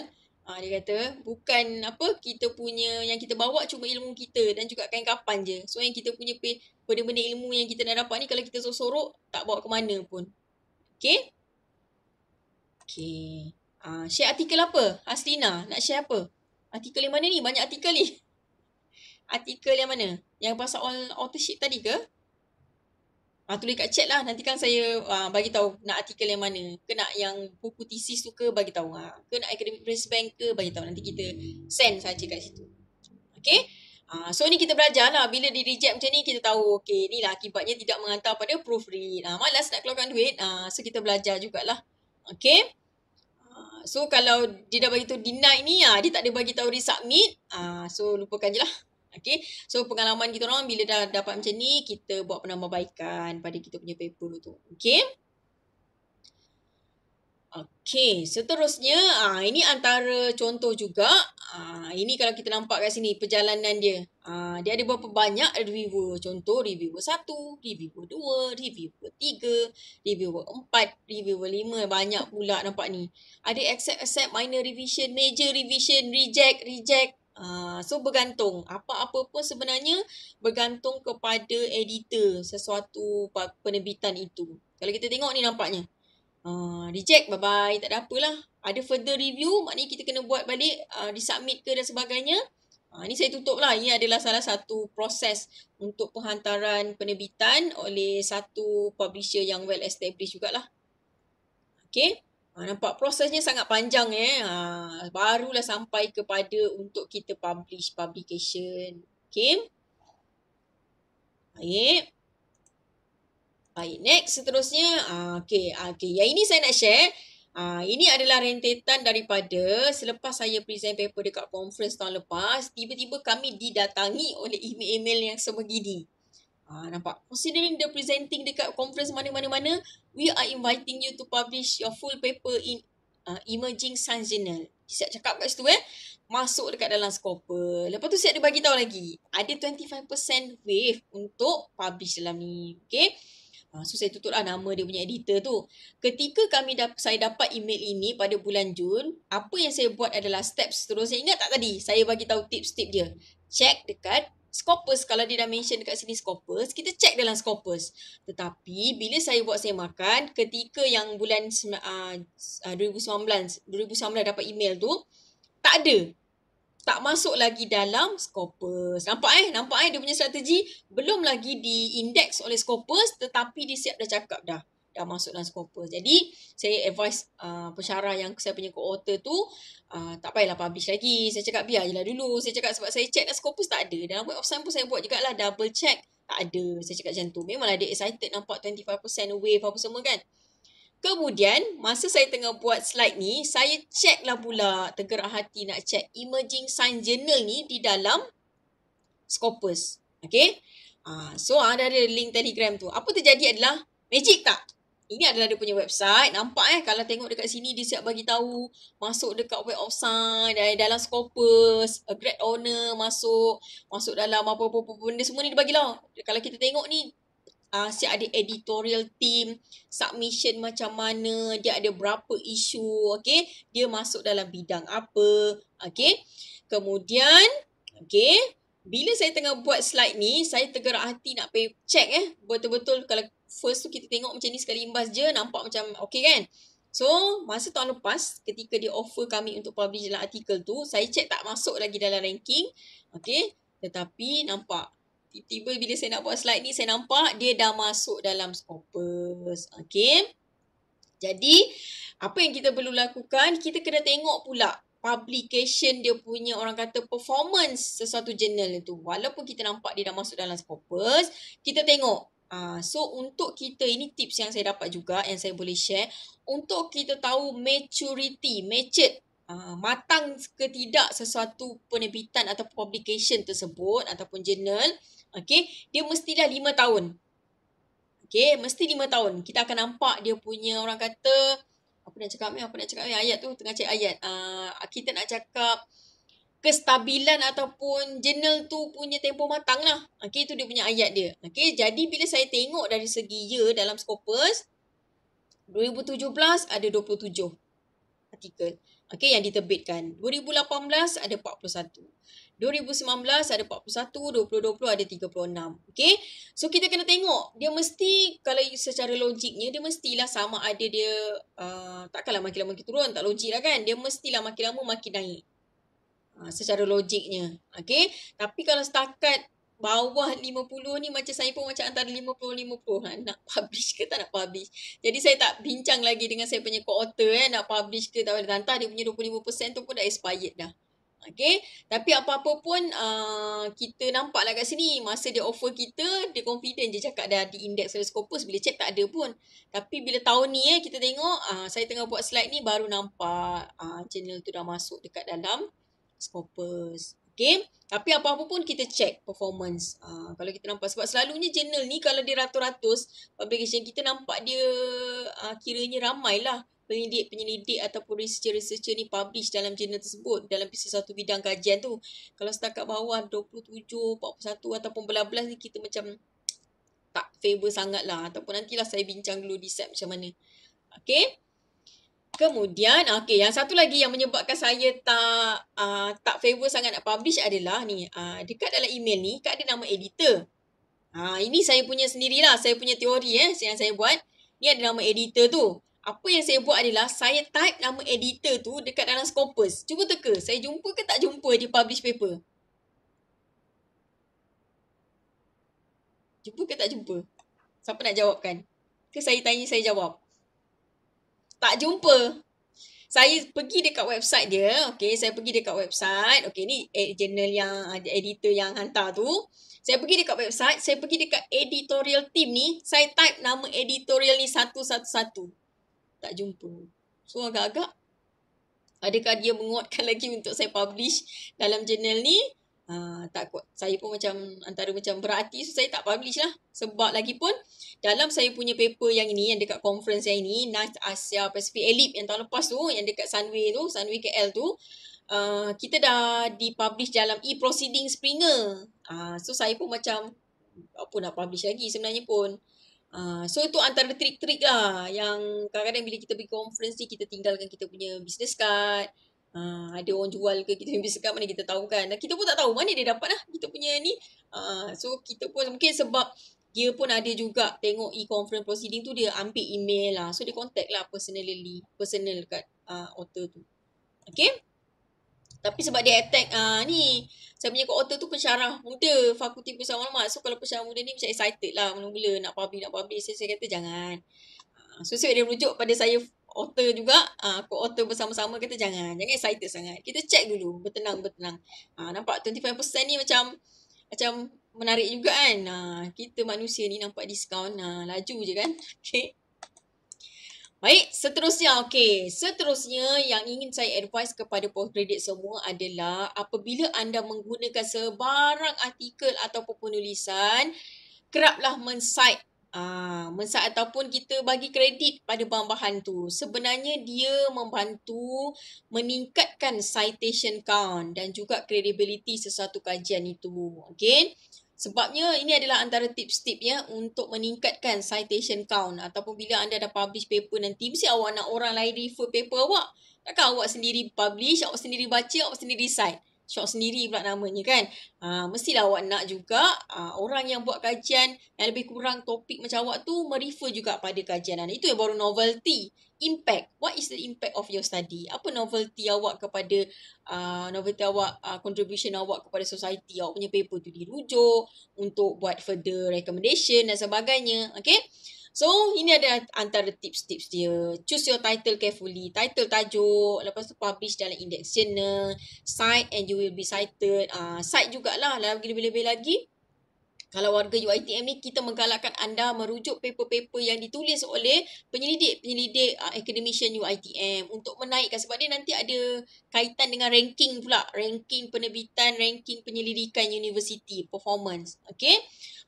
A: uh, dia kata bukan apa kita punya yang kita bawa cuma ilmu kita dan juga kain kapan je so yang kita punya benda-benda ilmu yang kita dah dapat ni kalau kita sorok tak bawa ke mana pun okay okay uh, ha, share artikel apa Hastina nak share apa artikel yang mana ni banyak artikel ni artikel yang mana? Yang pasal on authorship tadi ke? Ah, tulis kat chat lah. Nanti kan saya ah, bagi tahu nak artikel yang mana. Ke nak yang buku thesis tu ke bagi tahu. Ah. Ke nak academic press bank ke bagi tahu. Nanti kita send saja kat situ. Okay. Ah, so ni kita belajar lah. Bila di reject macam ni kita tahu. Okay ni lah akibatnya tidak menghantar pada proofread. Ah, malas nak keluarkan duit. Ah, so kita belajar jugalah. Okay. Ah, so kalau dia dah bagi tahu deny ni, ah, dia tak ada bagi tahu resubmit. Ah, so lupakan je lah. Okay, so pengalaman kita orang bila dah dapat macam ni, kita buat penambahbaikan pada kita punya paper tu. Okay. Okay, seterusnya ah ini antara contoh juga. Ah ini kalau kita nampak kat sini perjalanan dia. Ah dia ada berapa banyak reviewer. Contoh reviewer 1, reviewer 2, reviewer 3, reviewer 4, reviewer 5 banyak pula nampak ni. Ada accept accept minor revision, major revision, reject reject. Ah, so bergantung apa-apa pun sebenarnya bergantung kepada editor sesuatu penerbitan itu. Kalau kita tengok ni nampaknya uh, reject bye bye tak ada apalah. Ada further review maknanya kita kena buat balik uh, disubmit ke dan sebagainya. Uh, ini saya tutup lah. Ini adalah salah satu proses untuk penghantaran penerbitan oleh satu publisher yang well established jugalah. Okay. Ha, nampak prosesnya sangat panjang eh. Ha, barulah sampai kepada untuk kita publish publication. Kim? Okay. Baik. Baik, next seterusnya. Ha, okay, ha, okay. Yang ini saya nak share. Ha, ini adalah rentetan daripada selepas saya present paper dekat conference tahun lepas, tiba-tiba kami didatangi oleh email-email yang sebegini. Ah nampak considering the presenting dekat conference mana-mana-mana, we are inviting you to publish your full paper in uh, Emerging Science Journal. Siap cakap kat situ eh. Masuk dekat dalam scope. Lepas tu siap dia bagi tahu lagi. Ada 25% wave untuk publish dalam ni. Okay. Uh, ah, so saya tutup lah nama dia punya editor tu. Ketika kami da- saya dapat email ini pada bulan Jun, apa yang saya buat adalah steps. Terus saya Ingat tak tadi saya bagi tahu tips-tips dia? Check dekat Scopus kalau dia dah mention dekat sini Scopus, kita check dalam Scopus. Tetapi bila saya buat saya makan, ketika yang bulan uh, 2019, 2019 dapat email tu, tak ada. Tak masuk lagi dalam Scopus. Nampak eh? Nampak eh dia punya strategi belum lagi diindeks oleh Scopus tetapi dia siap dah cakap dah dah masuk dalam scope. Jadi saya advise uh, pesara yang saya punya co-author tu uh, tak payahlah publish lagi. Saya cakap biar je lah dulu. Saya cakap sebab saya check dalam scope tak ada. Dalam web of science pun saya buat juga lah double check tak ada. Saya cakap macam tu. Memanglah dia excited nampak 25% wave apa semua kan. Kemudian masa saya tengah buat slide ni, saya check lah pula tergerak hati nak check emerging science journal ni di dalam Scopus. Okay. Uh, so ada uh, dari link telegram tu. Apa terjadi adalah magic tak? ini adalah dia punya website. Nampak eh kalau tengok dekat sini dia siap bagi tahu masuk dekat web of science dan eh, dalam scopus a great owner masuk masuk dalam apa-apa benda semua ni dia bagilah. Kalau kita tengok ni uh, siap ada editorial team, submission macam mana, dia ada berapa isu, okey? Dia masuk dalam bidang apa, okey? Kemudian, okey, bila saya tengah buat slide ni, saya tergerak hati nak pay check eh betul-betul kalau first tu kita tengok macam ni sekali imbas je nampak macam okay kan. So masa tahun lepas ketika dia offer kami untuk publish dalam artikel tu saya check tak masuk lagi dalam ranking. Okay tetapi nampak tiba-tiba bila saya nak buat slide ni saya nampak dia dah masuk dalam scopus. Okay. Jadi apa yang kita perlu lakukan kita kena tengok pula publication dia punya orang kata performance sesuatu jurnal itu walaupun kita nampak dia dah masuk dalam scopus kita tengok Ah, so untuk kita ini tips yang saya dapat juga yang saya boleh share untuk kita tahu maturity, mature, Uh, ah, matang ke tidak sesuatu penerbitan atau publication tersebut ataupun jurnal okey dia mestilah 5 tahun okey mesti 5 tahun kita akan nampak dia punya orang kata apa nak cakap ni apa nak cakap ni ayat tu tengah cek ayat uh, kita nak cakap kestabilan ataupun jurnal tu punya tempoh matang lah. Okay, itu dia punya ayat dia. Okay, jadi bila saya tengok dari segi year dalam Scopus, 2017 ada 27 artikel. Okay, yang diterbitkan. 2018 ada 41. 2019 ada 41, 2020 ada 36. Okay, so kita kena tengok. Dia mesti, kalau secara logiknya, dia mestilah sama ada dia, uh, takkanlah makin lama makin turun, tak logik lah kan. Dia mestilah makin lama makin naik. Ah, secara logiknya. okay? Tapi kalau setakat bawah 50 ni macam saya pun macam antara 50-50 ha, kan? nak publish ke tak nak publish. Jadi saya tak bincang lagi dengan saya punya co-author eh, nak publish ke tak boleh hantar dia punya 25% tu pun dah expired dah. Okay. Tapi apa-apa pun uh, kita nampak lah kat sini masa dia offer kita dia confident je cakap dah di index oleh Scopus bila check tak ada pun. Tapi bila tahun ni eh, kita tengok uh, saya tengah buat slide ni baru nampak uh, channel tu dah masuk dekat dalam Scopus. Okay. Tapi apa-apa pun kita check performance. Uh, kalau kita nampak. Sebab selalunya journal ni kalau dia ratus-ratus publication kita nampak dia uh, kiranya lah penyelidik-penyelidik ataupun researcher-researcher ni publish dalam jurnal tersebut dalam satu bidang kajian tu. Kalau setakat bawah 27, 41 ataupun belah-belah ni kita macam tak favor sangat lah. Ataupun nantilah saya bincang dulu di set macam mana. Okay. Kemudian, okay, yang satu lagi yang menyebabkan saya tak uh, tak favor sangat nak publish adalah ni, uh, dekat dalam email ni, kat ada nama editor. Uh, ini saya punya sendirilah, saya punya teori eh, yang saya buat. Ni ada nama editor tu. Apa yang saya buat adalah saya type nama editor tu dekat dalam Scopus. Cuba teka, saya jumpa ke tak jumpa di publish paper? Jumpa ke tak jumpa? Siapa nak jawabkan? Ke saya tanya, saya jawab tak jumpa. Saya pergi dekat website dia, okay, saya pergi dekat website, okay, ni eh, journal yang, editor yang hantar tu. Saya pergi dekat website, saya pergi dekat editorial team ni, saya type nama editorial ni satu-satu-satu. Tak jumpa. So, agak-agak, adakah dia menguatkan lagi untuk saya publish dalam journal ni? uh, tak kuat. Saya pun macam antara macam berhati so saya tak publish lah. Sebab lagi pun dalam saya punya paper yang ini yang dekat conference yang ini Night Asia Pacific Elip yang tahun lepas tu yang dekat Sunway tu, Sunway KL tu Uh, kita dah dipublish dalam e-proceeding Springer. Uh, so saya pun macam apa nak publish lagi sebenarnya pun. Uh, so itu antara trik-trik lah yang kadang-kadang bila kita pergi conference ni kita tinggalkan kita punya business card. Uh, ada orang jual ke kita mesti sekarang mana kita tahu kan dan kita pun tak tahu mana dia dapat lah kita punya ni uh, so kita pun mungkin sebab dia pun ada juga tengok e-conference proceeding tu dia ambil email lah so dia contact lah personally personal kat uh, author tu okay tapi sebab dia attack uh, ni saya punya kat author tu pensyarah muda fakulti pusat maklumat so kalau pensyarah muda ni macam excited lah mula-mula nak publish nak publish so, saya kata jangan uh, so, so dia rujuk pada saya author juga uh, ah, co-author bersama-sama kita jangan jangan excited sangat kita check dulu bertenang-bertenang uh, nampak 25% ni macam macam menarik juga kan uh, kita manusia ni nampak diskaun uh, laju je kan okay. baik seterusnya okay. seterusnya yang ingin saya advice kepada postgraduate semua adalah apabila anda menggunakan sebarang artikel ataupun penulisan keraplah mensite Ah, ataupun kita bagi kredit pada bahan-bahan tu. Sebenarnya dia membantu meningkatkan citation count dan juga credibility sesuatu kajian itu. Okay. Sebabnya ini adalah antara tips-tips ya, untuk meningkatkan citation count ataupun bila anda dah publish paper nanti mesti awak nak orang lain refer paper awak. Takkan awak sendiri publish, awak sendiri baca, awak sendiri cite. Syok sendiri pula namanya kan. Ha, mestilah awak nak juga ha, orang yang buat kajian yang lebih kurang topik macam awak tu merefer juga pada kajian anda. Itu yang baru novelty. Impact. What is the impact of your study? Apa novelty awak kepada uh, novelty awak, uh, contribution awak kepada society. Awak punya paper tu dirujuk untuk buat further recommendation dan sebagainya. Okay. So ini ada antara tips-tips dia. Choose your title carefully. Title tajuk. Lepas tu publish dalam index journal. Cite and you will be cited. Uh, ah, cite jugalah. Lah. Lagi lebih-lebih lagi kalau warga UITM ni kita menggalakkan anda merujuk paper-paper yang ditulis oleh penyelidik-penyelidik uh, ah, academician UITM untuk menaikkan sebab dia nanti ada kaitan dengan ranking pula ranking penerbitan ranking penyelidikan university performance okay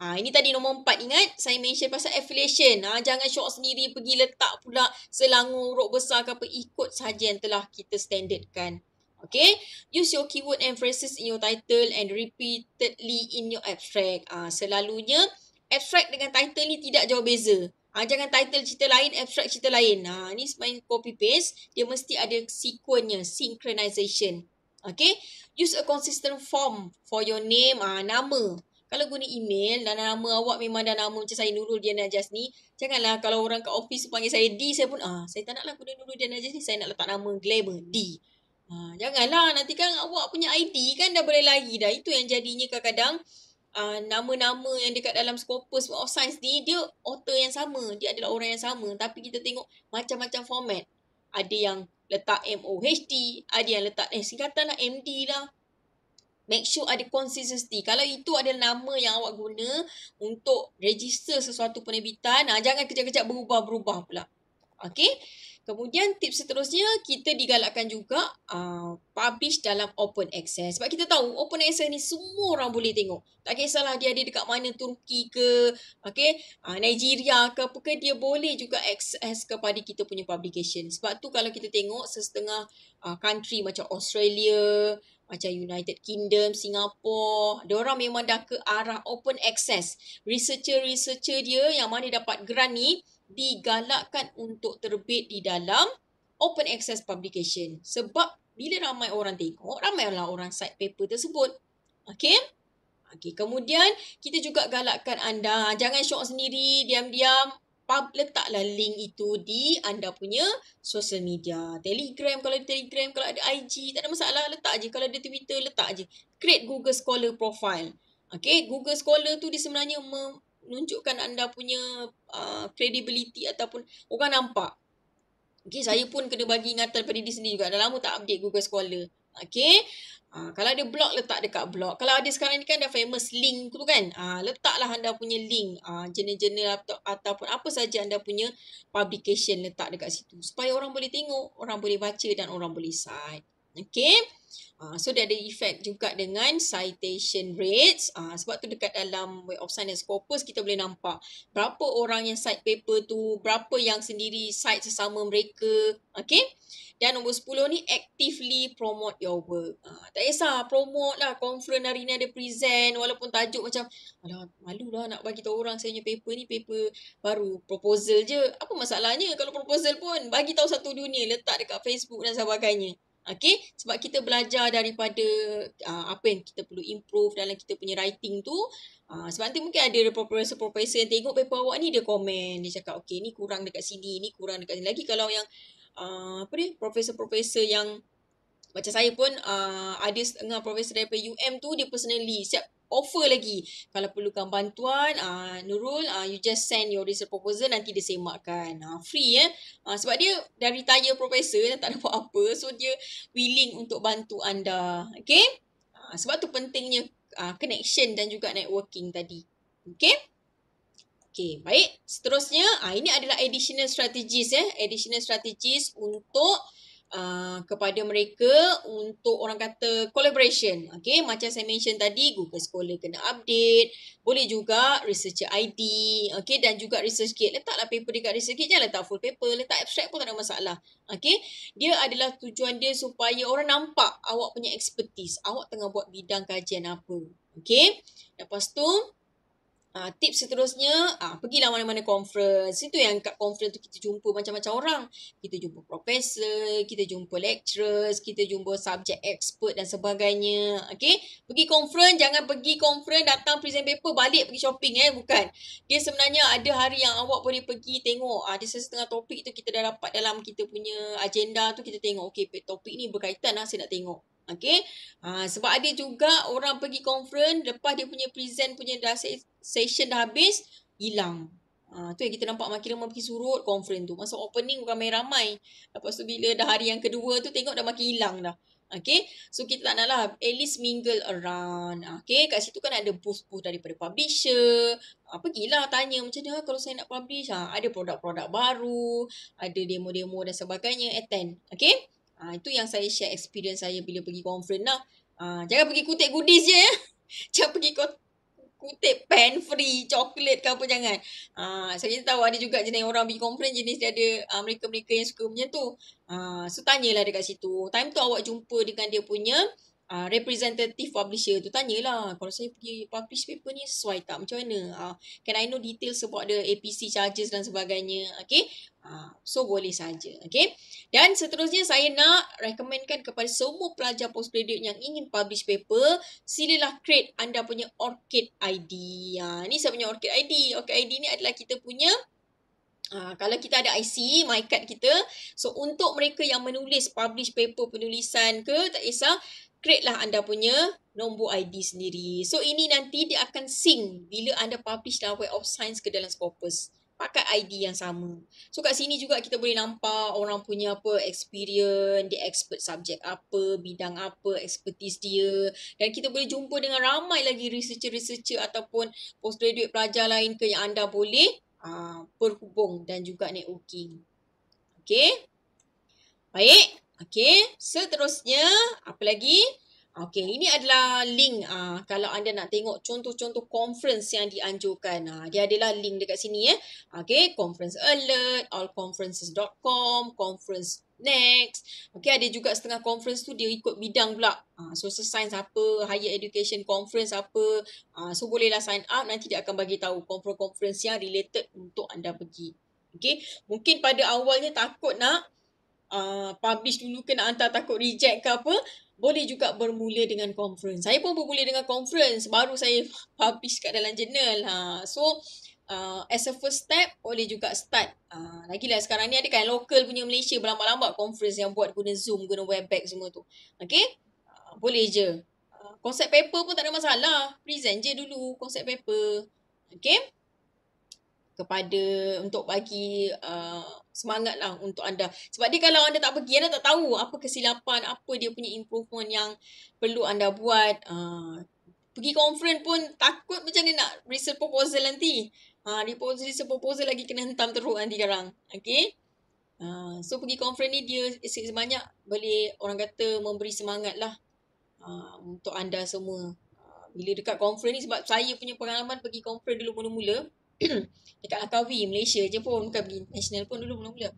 A: ha, ah, ini tadi nombor empat ingat saya mention pasal affiliation ha, jangan syok sendiri pergi letak pula selangor rok besar ke apa ikut saja yang telah kita standardkan Okay, use your keyword and phrases in your title and repeatedly in your abstract. Ah, uh, selalunya abstract dengan title ni tidak jauh beza. Ah, uh, jangan title cerita lain, abstract cerita lain. Nah, uh, ni sebenarnya copy paste. Dia mesti ada sequence synchronization. Okay, use a consistent form for your name, ah, uh, nama. Kalau guna email dan nama awak memang dah nama macam saya Nurul Diana Jas ni, janganlah kalau orang kat office panggil saya D, saya pun ah, saya tak naklah guna Nurul Diana Jas ni, saya nak letak nama glamour D. Ha, janganlah nanti kan awak punya ID kan dah boleh lari dah. Itu yang jadinya kadang-kadang uh, nama-nama yang dekat dalam Scopus of Science ni dia author yang sama. Dia adalah orang yang sama tapi kita tengok macam-macam format. Ada yang letak MOHD, ada yang letak eh singkatanlah MD lah. Make sure ada consistency. Kalau itu adalah nama yang awak guna untuk register sesuatu penerbitan, ah, jangan kejap-kejap berubah-berubah pula. Okay? Kemudian tips seterusnya kita digalakkan juga uh, publish dalam open access. Sebab kita tahu open access ni semua orang boleh tengok. Tak kisahlah dia ada dekat mana Turki ke, okey, uh, Nigeria ke, apa dia boleh juga access kepada kita punya publication. Sebab tu kalau kita tengok sesetengah uh, country macam Australia, macam United Kingdom, Singapura, orang memang dah ke arah open access. Researcher-researcher dia yang mana dapat grant ni, digalakkan untuk terbit di dalam open access publication sebab bila ramai orang tengok ramailah orang cite paper tersebut okay, okay kemudian kita juga galakkan anda jangan syok sendiri diam-diam pub, letaklah link itu di anda punya social media telegram kalau ada telegram kalau ada IG tak ada masalah letak aje kalau ada Twitter letak aje create Google Scholar profile okay Google Scholar tu dia sebenarnya mem- menunjukkan anda punya uh, credibility uh, ataupun orang nampak. Okay, saya pun kena bagi ingatan pada diri sendiri juga. Dah lama tak update Google Scholar. Okay. Uh, kalau ada blog, letak dekat blog. Kalau ada sekarang ni kan dah famous link tu kan. Uh, letaklah anda punya link. Uh, ah, jenis-jenis atau, ataupun apa saja anda punya publication letak dekat situ. Supaya orang boleh tengok, orang boleh baca dan orang boleh cite. Okay. Uh, ah, so dia ada effect juga dengan citation rates uh, sebab tu dekat dalam Web of Science Corpus kita boleh nampak berapa orang yang cite paper tu, berapa yang sendiri cite sesama mereka okay? dan nombor 10 ni actively promote your work uh, tak kisah promote lah conference hari ni ada present walaupun tajuk macam alah malu lah nak bagi tahu orang saya punya paper ni paper baru proposal je apa masalahnya kalau proposal pun bagi tahu satu dunia letak dekat Facebook dan sebagainya Okay, sebab kita belajar daripada uh, apa yang kita perlu improve dalam kita punya writing tu. Uh, sebab nanti mungkin ada profesor professor yang tengok paper awak ni, dia komen. Dia cakap, okay, ni kurang dekat sini, ni kurang dekat sini. Lagi kalau yang, uh, apa ni, profesor-profesor yang macam saya pun uh, ada dengan profesor daripada UM tu dia personally siap offer lagi. Kalau perlukan bantuan, uh, Nurul, uh, you just send your research proposal, nanti dia semakkan. Uh, free, ya. Eh? Uh, sebab dia dah retire professor, dah tak dapat apa. So, dia willing untuk bantu anda. Okay? Uh, sebab tu pentingnya uh, connection dan juga networking tadi. Okay? Okay, baik. Seterusnya, uh, ini adalah additional strategies, ya. Eh? Additional strategies untuk Uh, kepada mereka untuk orang kata collaboration. Okay, macam saya mention tadi, Google Scholar kena update. Boleh juga research ID okay, dan juga research gate. Letaklah paper dekat research gate, jangan letak full paper, letak abstract pun tak ada masalah. Okay, dia adalah tujuan dia supaya orang nampak awak punya expertise, awak tengah buat bidang kajian apa. Okay, lepas tu Uh, tips seterusnya, uh, pergilah mana-mana conference. Itu yang kat conference tu kita jumpa macam-macam orang. Kita jumpa professor, kita jumpa lecturers, kita jumpa subject expert dan sebagainya. Okay, pergi conference, jangan pergi conference, datang present paper, balik pergi shopping eh, bukan. Okay, sebenarnya ada hari yang awak boleh pergi tengok, uh, ah, ada setengah topik tu kita dah dapat dalam kita punya agenda tu, kita tengok, okay, topik ni berkaitan lah, saya nak tengok. Okay. Ha, ah, sebab ada juga orang pergi conference lepas dia punya present punya dah session dah habis, hilang. Ha, tu yang kita nampak makin lama makin surut conference tu. Masa opening ramai-ramai. Lepas tu bila dah hari yang kedua tu tengok dah makin hilang dah. Okay. So kita tak nak lah at least mingle around. Ah, okay. Kat situ kan ada booth-booth daripada publisher. Ha, pergilah tanya macam mana kalau saya nak publish. Ha, ada produk-produk baru. Ada demo-demo dan sebagainya. Attend. Okay. Ha, itu yang saya share experience saya bila pergi conference lah. Ha, jangan pergi kutip goodies je ya. Jangan pergi kot kutip pen free, coklat ke apa jangan. Ha, saya tahu ada juga jenis orang pergi conference jenis dia ada ha, mereka-mereka yang suka macam tu. Ha, so tanyalah dekat situ. Time tu awak jumpa dengan dia punya uh, representative publisher tu tanyalah kalau saya pergi publish paper ni sesuai tak macam mana uh, can I know details about the APC charges dan sebagainya okay uh, so boleh saja okay dan seterusnya saya nak recommendkan kepada semua pelajar postgraduate yang ingin publish paper silalah create anda punya ORCID ID uh, ni saya punya ORCID ID ORCID ID ni adalah kita punya Uh, kalau kita ada IC, MyCard kita. So untuk mereka yang menulis, publish paper penulisan ke, tak kisah create lah anda punya nombor ID sendiri. So ini nanti dia akan sync bila anda publish dalam web of science ke dalam Scopus. Pakai ID yang sama. So kat sini juga kita boleh nampak orang punya apa experience, dia expert subjek apa, bidang apa, expertise dia. Dan kita boleh jumpa dengan ramai lagi researcher-researcher ataupun postgraduate pelajar lain ke yang anda boleh uh, berhubung dan juga networking. Okay. Baik. Okay, seterusnya apa lagi? Okay, ini adalah link uh, kalau anda nak tengok contoh-contoh conference yang dianjurkan. Uh, dia adalah link dekat sini ya. Eh. Okay, conference alert, allconferences.com, conference next. Okay, ada juga setengah conference tu dia ikut bidang pula. Uh, social science apa, higher education conference apa. Uh, so bolehlah sign up nanti dia akan bagi tahu conference-conference yang related untuk anda pergi. Okay, mungkin pada awalnya takut nak Uh, publish dulu ke nak hantar takut reject ke apa boleh juga bermula dengan conference. Saya pun bermula dengan conference baru saya publish kat dalam journal. Ha. So uh, as a first step boleh juga start. Uh, lagilah sekarang ni ada kan local punya Malaysia berlambat-lambat conference yang buat guna Zoom, guna Webex semua tu. Okay? Uh, boleh je. Uh, konsep uh, paper pun tak ada masalah. Present je dulu konsep paper. Okay? Kepada untuk bagi uh, semangatlah untuk anda. Sebab dia kalau anda tak pergi, anda tak tahu apa kesilapan, apa dia punya improvement yang perlu anda buat. Uh, pergi conference pun takut macam ni nak research proposal nanti. Ha, uh, proposal, research proposal lagi kena hentam teruk nanti sekarang. Okay? Uh, ah, so pergi conference ni dia sebanyak boleh orang kata memberi semangat lah uh, ah, untuk anda semua. bila dekat conference ni sebab saya punya pengalaman pergi conference dulu mula-mula dekat Langkawi, Malaysia je pun bukan pergi international pun dulu mula-mula.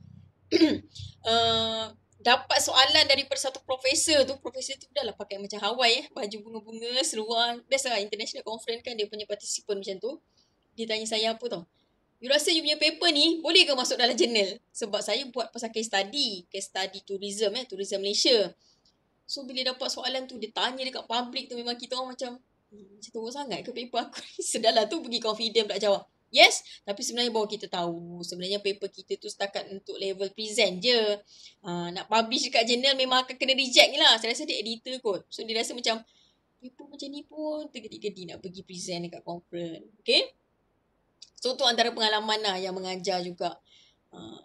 A: uh, dapat soalan dari satu profesor tu, profesor tu dah lah pakai macam Hawaii eh, baju bunga-bunga, seluar. Biasalah international conference kan dia punya participant macam tu. Dia tanya saya apa tau. You rasa you punya paper ni boleh ke masuk dalam journal? Sebab saya buat pasal case study, case study tourism eh, tourism Malaysia. So bila dapat soalan tu dia tanya dekat public tu memang kita orang macam hmm, macam teruk sangat ke paper aku Sedahlah tu pergi confident pula jawab. Yes? Tapi sebenarnya bawa kita tahu. Sebenarnya paper kita tu setakat untuk level present je. Uh, nak publish dekat journal memang akan kena reject lah. Saya rasa dia editor kot. So dia rasa macam paper macam ni pun tiga tiga dia nak pergi present dekat conference. Okay? So tu antara pengalaman lah yang mengajar juga. Uh,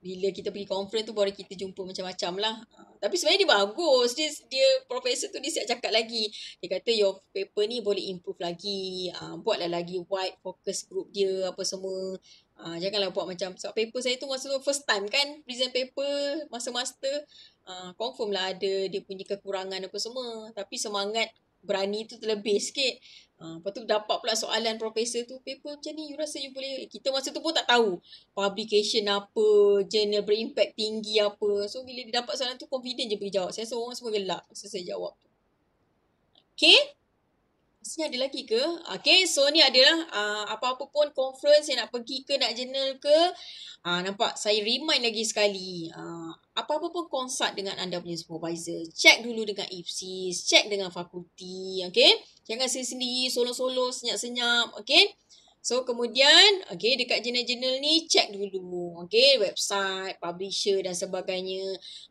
A: bila kita pergi conference tu boleh kita jumpa macam-macam lah. Ah, tapi sebenarnya dia bagus. Dia, dia profesor tu dia siap cakap lagi. Dia kata your paper ni boleh improve lagi. Uh, buatlah lagi wide focus group dia apa semua. Uh, janganlah buat macam sebab paper saya tu masa tu first time kan present paper masa master. Uh, confirm lah ada dia punya kekurangan apa semua. Tapi semangat berani tu terlebih sikit. Ha, lepas tu dapat pula soalan profesor tu, paper macam ni you rasa you boleh, kita masa tu pun tak tahu publication apa, journal berimpact tinggi apa. So bila dia dapat soalan tu, confident je pergi jawab. Saya rasa orang semua gelak masa saya jawab. Okay. Sini ada lagi ke? Ah, okay, so ni adalah uh, apa-apa pun conference yang nak pergi ke, nak journal ke. Uh, nampak? Saya remind lagi sekali apa-apa pun consult dengan anda punya supervisor. Check dulu dengan IPSIS, e check dengan fakulti, okay? Jangan sendiri-sendiri, solo-solo, senyap-senyap, okay? So, kemudian, okay, dekat jurnal-jurnal ni, check dulu, okay? Website, publisher dan sebagainya.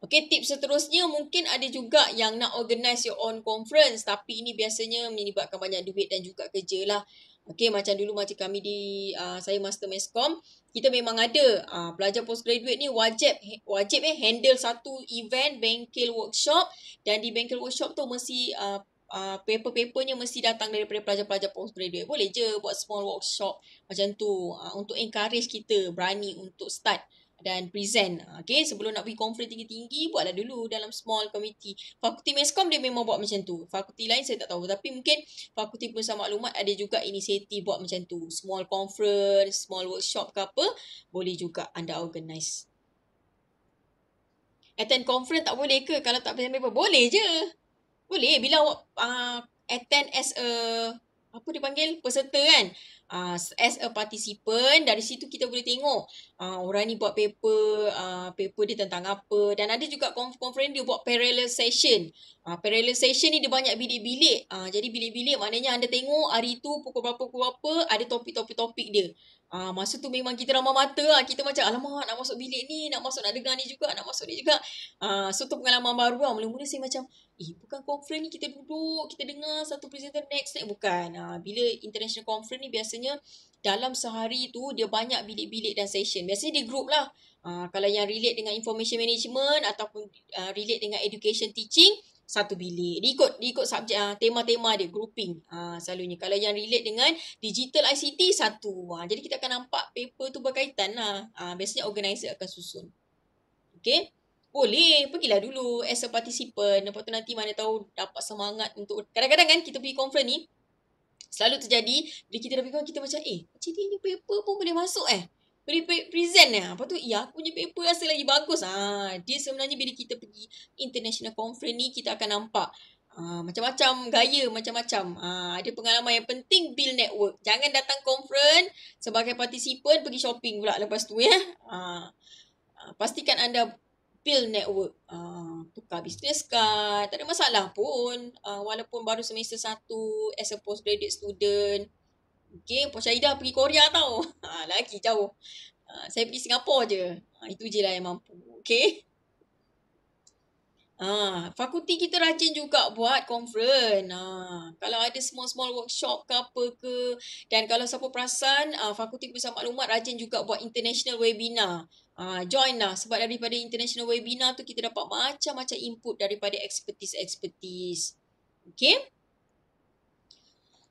A: Okay, tips seterusnya, mungkin ada juga yang nak organize your own conference, tapi ini biasanya menyebabkan banyak duit dan juga kerja lah. Okey macam dulu macam kami di uh, saya master meskom, kita memang ada uh, pelajar postgraduate ni wajib wajib eh handle satu event bengkel workshop dan di bengkel workshop tu mesti uh, uh, paper-papernya mesti datang daripada pelajar-pelajar postgraduate. Boleh je buat small workshop macam tu uh, untuk encourage kita berani untuk start dan present. Okay, sebelum nak pergi conference tinggi-tinggi, buatlah dulu dalam small committee. Fakulti MESCOM dia memang buat macam tu. Fakulti lain saya tak tahu. Tapi mungkin fakulti pun sama maklumat ada juga inisiatif buat macam tu. Small conference, small workshop ke apa, boleh juga anda organise. Attend conference tak boleh ke kalau tak present paper? Boleh je. Boleh. Bila awak uh, attend as a, apa dia panggil? Peserta kan? uh, as a participant dari situ kita boleh tengok uh, orang ni buat paper uh, paper dia tentang apa dan ada juga conference dia buat parallel session uh, parallel session ni dia banyak bilik-bilik uh, jadi bilik-bilik maknanya anda tengok hari tu pukul berapa pukul berapa ada topik-topik-topik dia Ah uh, masa tu memang kita ramai mata lah. Kita macam alamak nak masuk bilik ni, nak masuk nak dengar ni juga, nak masuk ni juga. Ah uh, so tu pengalaman baru lah. Mula-mula saya macam eh bukan conference ni kita duduk, kita dengar satu presenter next next bukan. Ah uh, bila international conference ni biasa maksudnya dalam sehari tu dia banyak bilik-bilik dan session. Biasanya dia group lah. Uh, kalau yang relate dengan information management ataupun uh, relate dengan education teaching, satu bilik. Dia ikut, dia ikut subjek, uh, tema-tema dia, grouping uh, selalunya. Kalau yang relate dengan digital ICT, satu. Uh, jadi kita akan nampak paper tu berkaitan lah. Uh, biasanya organizer akan susun. Okay. Boleh, pergilah dulu as a participant. Lepas tu nanti mana tahu dapat semangat untuk, kadang-kadang kan kita pergi conference ni, Selalu terjadi bila kita dah fikir kita macam eh macam ni paper pun boleh masuk eh. Boleh present eh. Apa tu? Ya aku punya paper rasa lagi bagus. Ha, dia sebenarnya bila kita pergi international conference ni kita akan nampak Uh, macam-macam gaya macam-macam uh, ada pengalaman yang penting build network jangan datang conference sebagai participant pergi shopping pula lepas tu ya uh, uh, pastikan anda build network. Uh, tukar business card, tak ada masalah pun. Uh, walaupun baru semester satu, as a postgraduate student. Okay, Puan Syahidah pergi Korea tau. Ah, lagi jauh. Uh, saya pergi Singapura je. Uh, itu je lah yang mampu. Okay. Ah, fakulti kita rajin juga buat conference. Ah, kalau ada small-small workshop ke apa ke. Dan kalau siapa perasan, ah, fakulti pusat maklumat rajin juga buat international webinar. Ah, join lah sebab daripada international webinar tu kita dapat macam-macam input daripada expertise-expertise. Okay?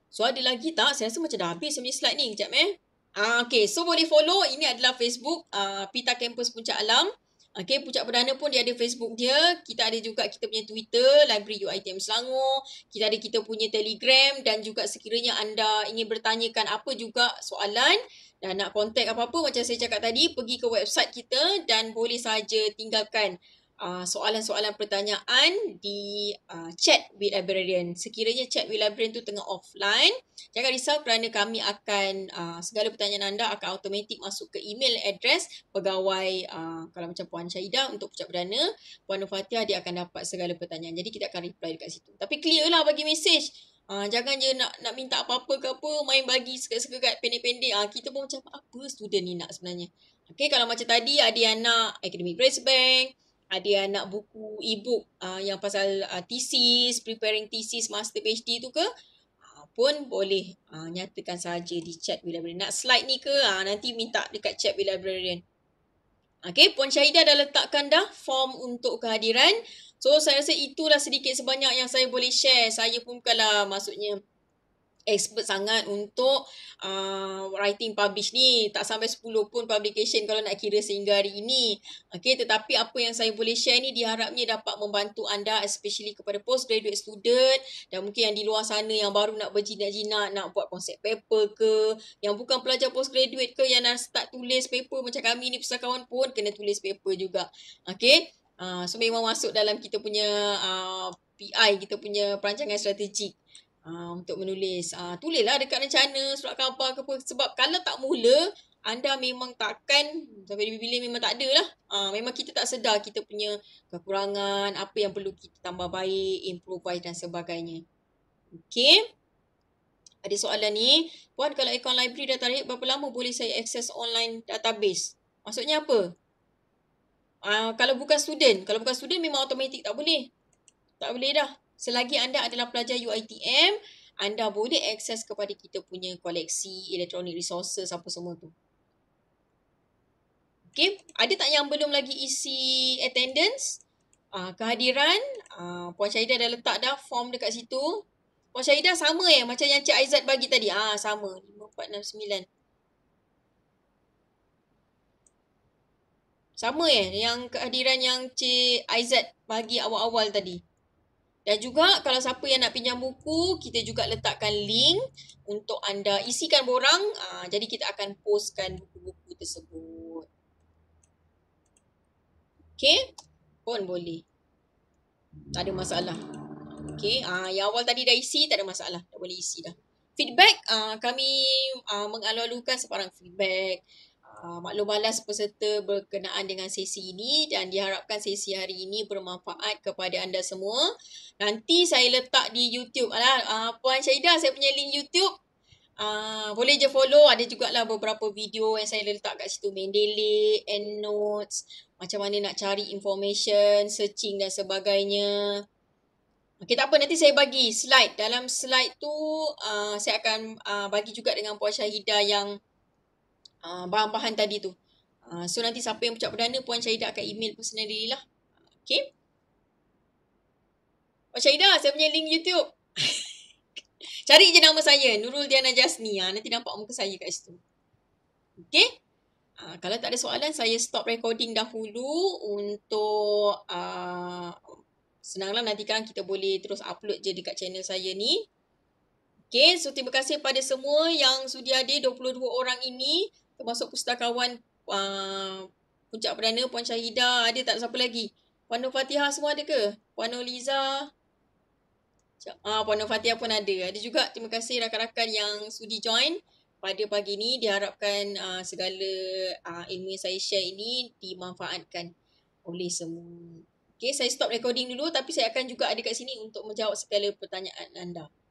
A: So ada lagi tak? Saya rasa macam dah habis punya slide ni. Kejap eh. Ah, okay, so boleh follow. Ini adalah Facebook uh, Pita Campus Puncak Alam. Okay, Pucat Perdana pun dia ada Facebook dia. Kita ada juga kita punya Twitter, Library UITM Selangor. Kita ada kita punya Telegram dan juga sekiranya anda ingin bertanyakan apa juga soalan dan nak contact apa-apa macam saya cakap tadi, pergi ke website kita dan boleh saja tinggalkan Uh, soalan-soalan pertanyaan di uh, chat with librarian. Sekiranya chat with librarian tu tengah offline, jangan risau kerana kami akan uh, segala pertanyaan anda akan automatik masuk ke email address pegawai uh, kalau macam Puan Syahidah untuk pucat perdana, Puan Nur Fatia dia akan dapat segala pertanyaan. Jadi kita akan reply dekat situ. Tapi clear lah bagi mesej. Uh, jangan je nak nak minta apa-apa ke apa, main bagi sekat-sekat pendek-pendek. Uh, kita pun macam apa student ni nak sebenarnya. Okay, kalau macam tadi ada yang nak Academic Brace Bank, ada yang nak buku e-book uh, yang pasal uh, thesis, preparing thesis, master PhD tu ke, uh, pun boleh uh, nyatakan saja di chat bila boleh. Nak slide ni ke, uh, nanti minta dekat chat bila librarian. Okay, Puan Syahidah dah letakkan dah form untuk kehadiran. So, saya rasa itulah sedikit sebanyak yang saya boleh share. Saya pun kalau maksudnya expert sangat untuk uh, writing publish ni. Tak sampai 10 pun publication kalau nak kira sehingga hari ini. Okay, tetapi apa yang saya boleh share ni diharapnya dapat membantu anda especially kepada postgraduate student dan mungkin yang di luar sana yang baru nak berjinak-jinak nak buat konsep paper ke yang bukan pelajar postgraduate ke yang nak start tulis paper macam kami ni pusakawan pun kena tulis paper juga. Okay, uh, so memang masuk dalam kita punya uh, PI, kita punya perancangan strategik. Ah, untuk menulis. Uh, tulislah dekat rencana, surat khabar ke apa. Sebab kalau tak mula, anda memang takkan, sampai bila memang tak ada lah. Uh, ah, memang kita tak sedar kita punya kekurangan, apa yang perlu kita tambah baik, improvise dan sebagainya. Okay. Ada soalan ni. Puan, kalau akaun library dah tarik, berapa lama boleh saya access online database? Maksudnya apa? Uh, kalau bukan student. Kalau bukan student memang automatik tak boleh. Tak boleh dah. Selagi anda adalah pelajar UITM, anda boleh akses kepada kita punya koleksi elektronik resources apa semua tu. Okay, ada tak yang belum lagi isi attendance? Uh, kehadiran, uh, Puan Syahidah dah letak dah form dekat situ. Puan Syahidah sama eh macam yang Cik Aizat bagi tadi. Ah uh, sama, 5, 4, 6, 9. Sama eh yang kehadiran yang Cik Aizat bagi awal-awal tadi. Dan juga kalau siapa yang nak pinjam buku, kita juga letakkan link untuk anda isikan borang. Uh, jadi kita akan postkan buku-buku tersebut. Okay, pun boleh. Tak ada masalah. Okay, uh, ah, yang awal tadi dah isi, tak ada masalah. Dah boleh isi dah. Feedback, uh, kami uh, mengalu-alukan sebarang feedback. Ah, maklum balas peserta berkenaan dengan sesi ini dan diharapkan sesi hari ini bermanfaat kepada anda semua. Nanti saya letak di YouTube. Alah, uh, Puan Syahidah saya punya link YouTube. Uh, boleh je follow. Ada juga lah beberapa video yang saya letak kat situ. Mendelik, end notes, macam mana nak cari information, searching dan sebagainya. Okey tak apa nanti saya bagi slide. Dalam slide tu uh, saya akan uh, bagi juga dengan Puan Syahidah yang Ah, bahan-bahan tadi tu. Ah, so nanti siapa yang pucat perdana Puan Syahida akan email pun sendiri lah. Okay. Puan Syahida saya punya link YouTube. Cari je nama saya Nurul Diana Jasni. Ha, ah, nanti nampak muka saya kat situ. Okay. Ha, kalau tak ada soalan saya stop recording dahulu untuk uh, senanglah nanti kan kita boleh terus upload je dekat channel saya ni. Okay, so terima kasih pada semua yang sudi hadir 22 orang ini termasuk pustakawan uh, Puncak Perdana, Puan Syahida, ada tak siapa lagi? Puan Nur Fatihah semua ada ke? Puan Nur Liza? Ah, Puan Nur Fatihah pun ada. Ada juga. Terima kasih rakan-rakan yang sudi join pada pagi ini. Diharapkan uh, segala uh, ilmu yang saya share ini dimanfaatkan oleh semua. Okay, saya stop recording dulu tapi saya akan juga ada kat sini untuk menjawab segala pertanyaan anda.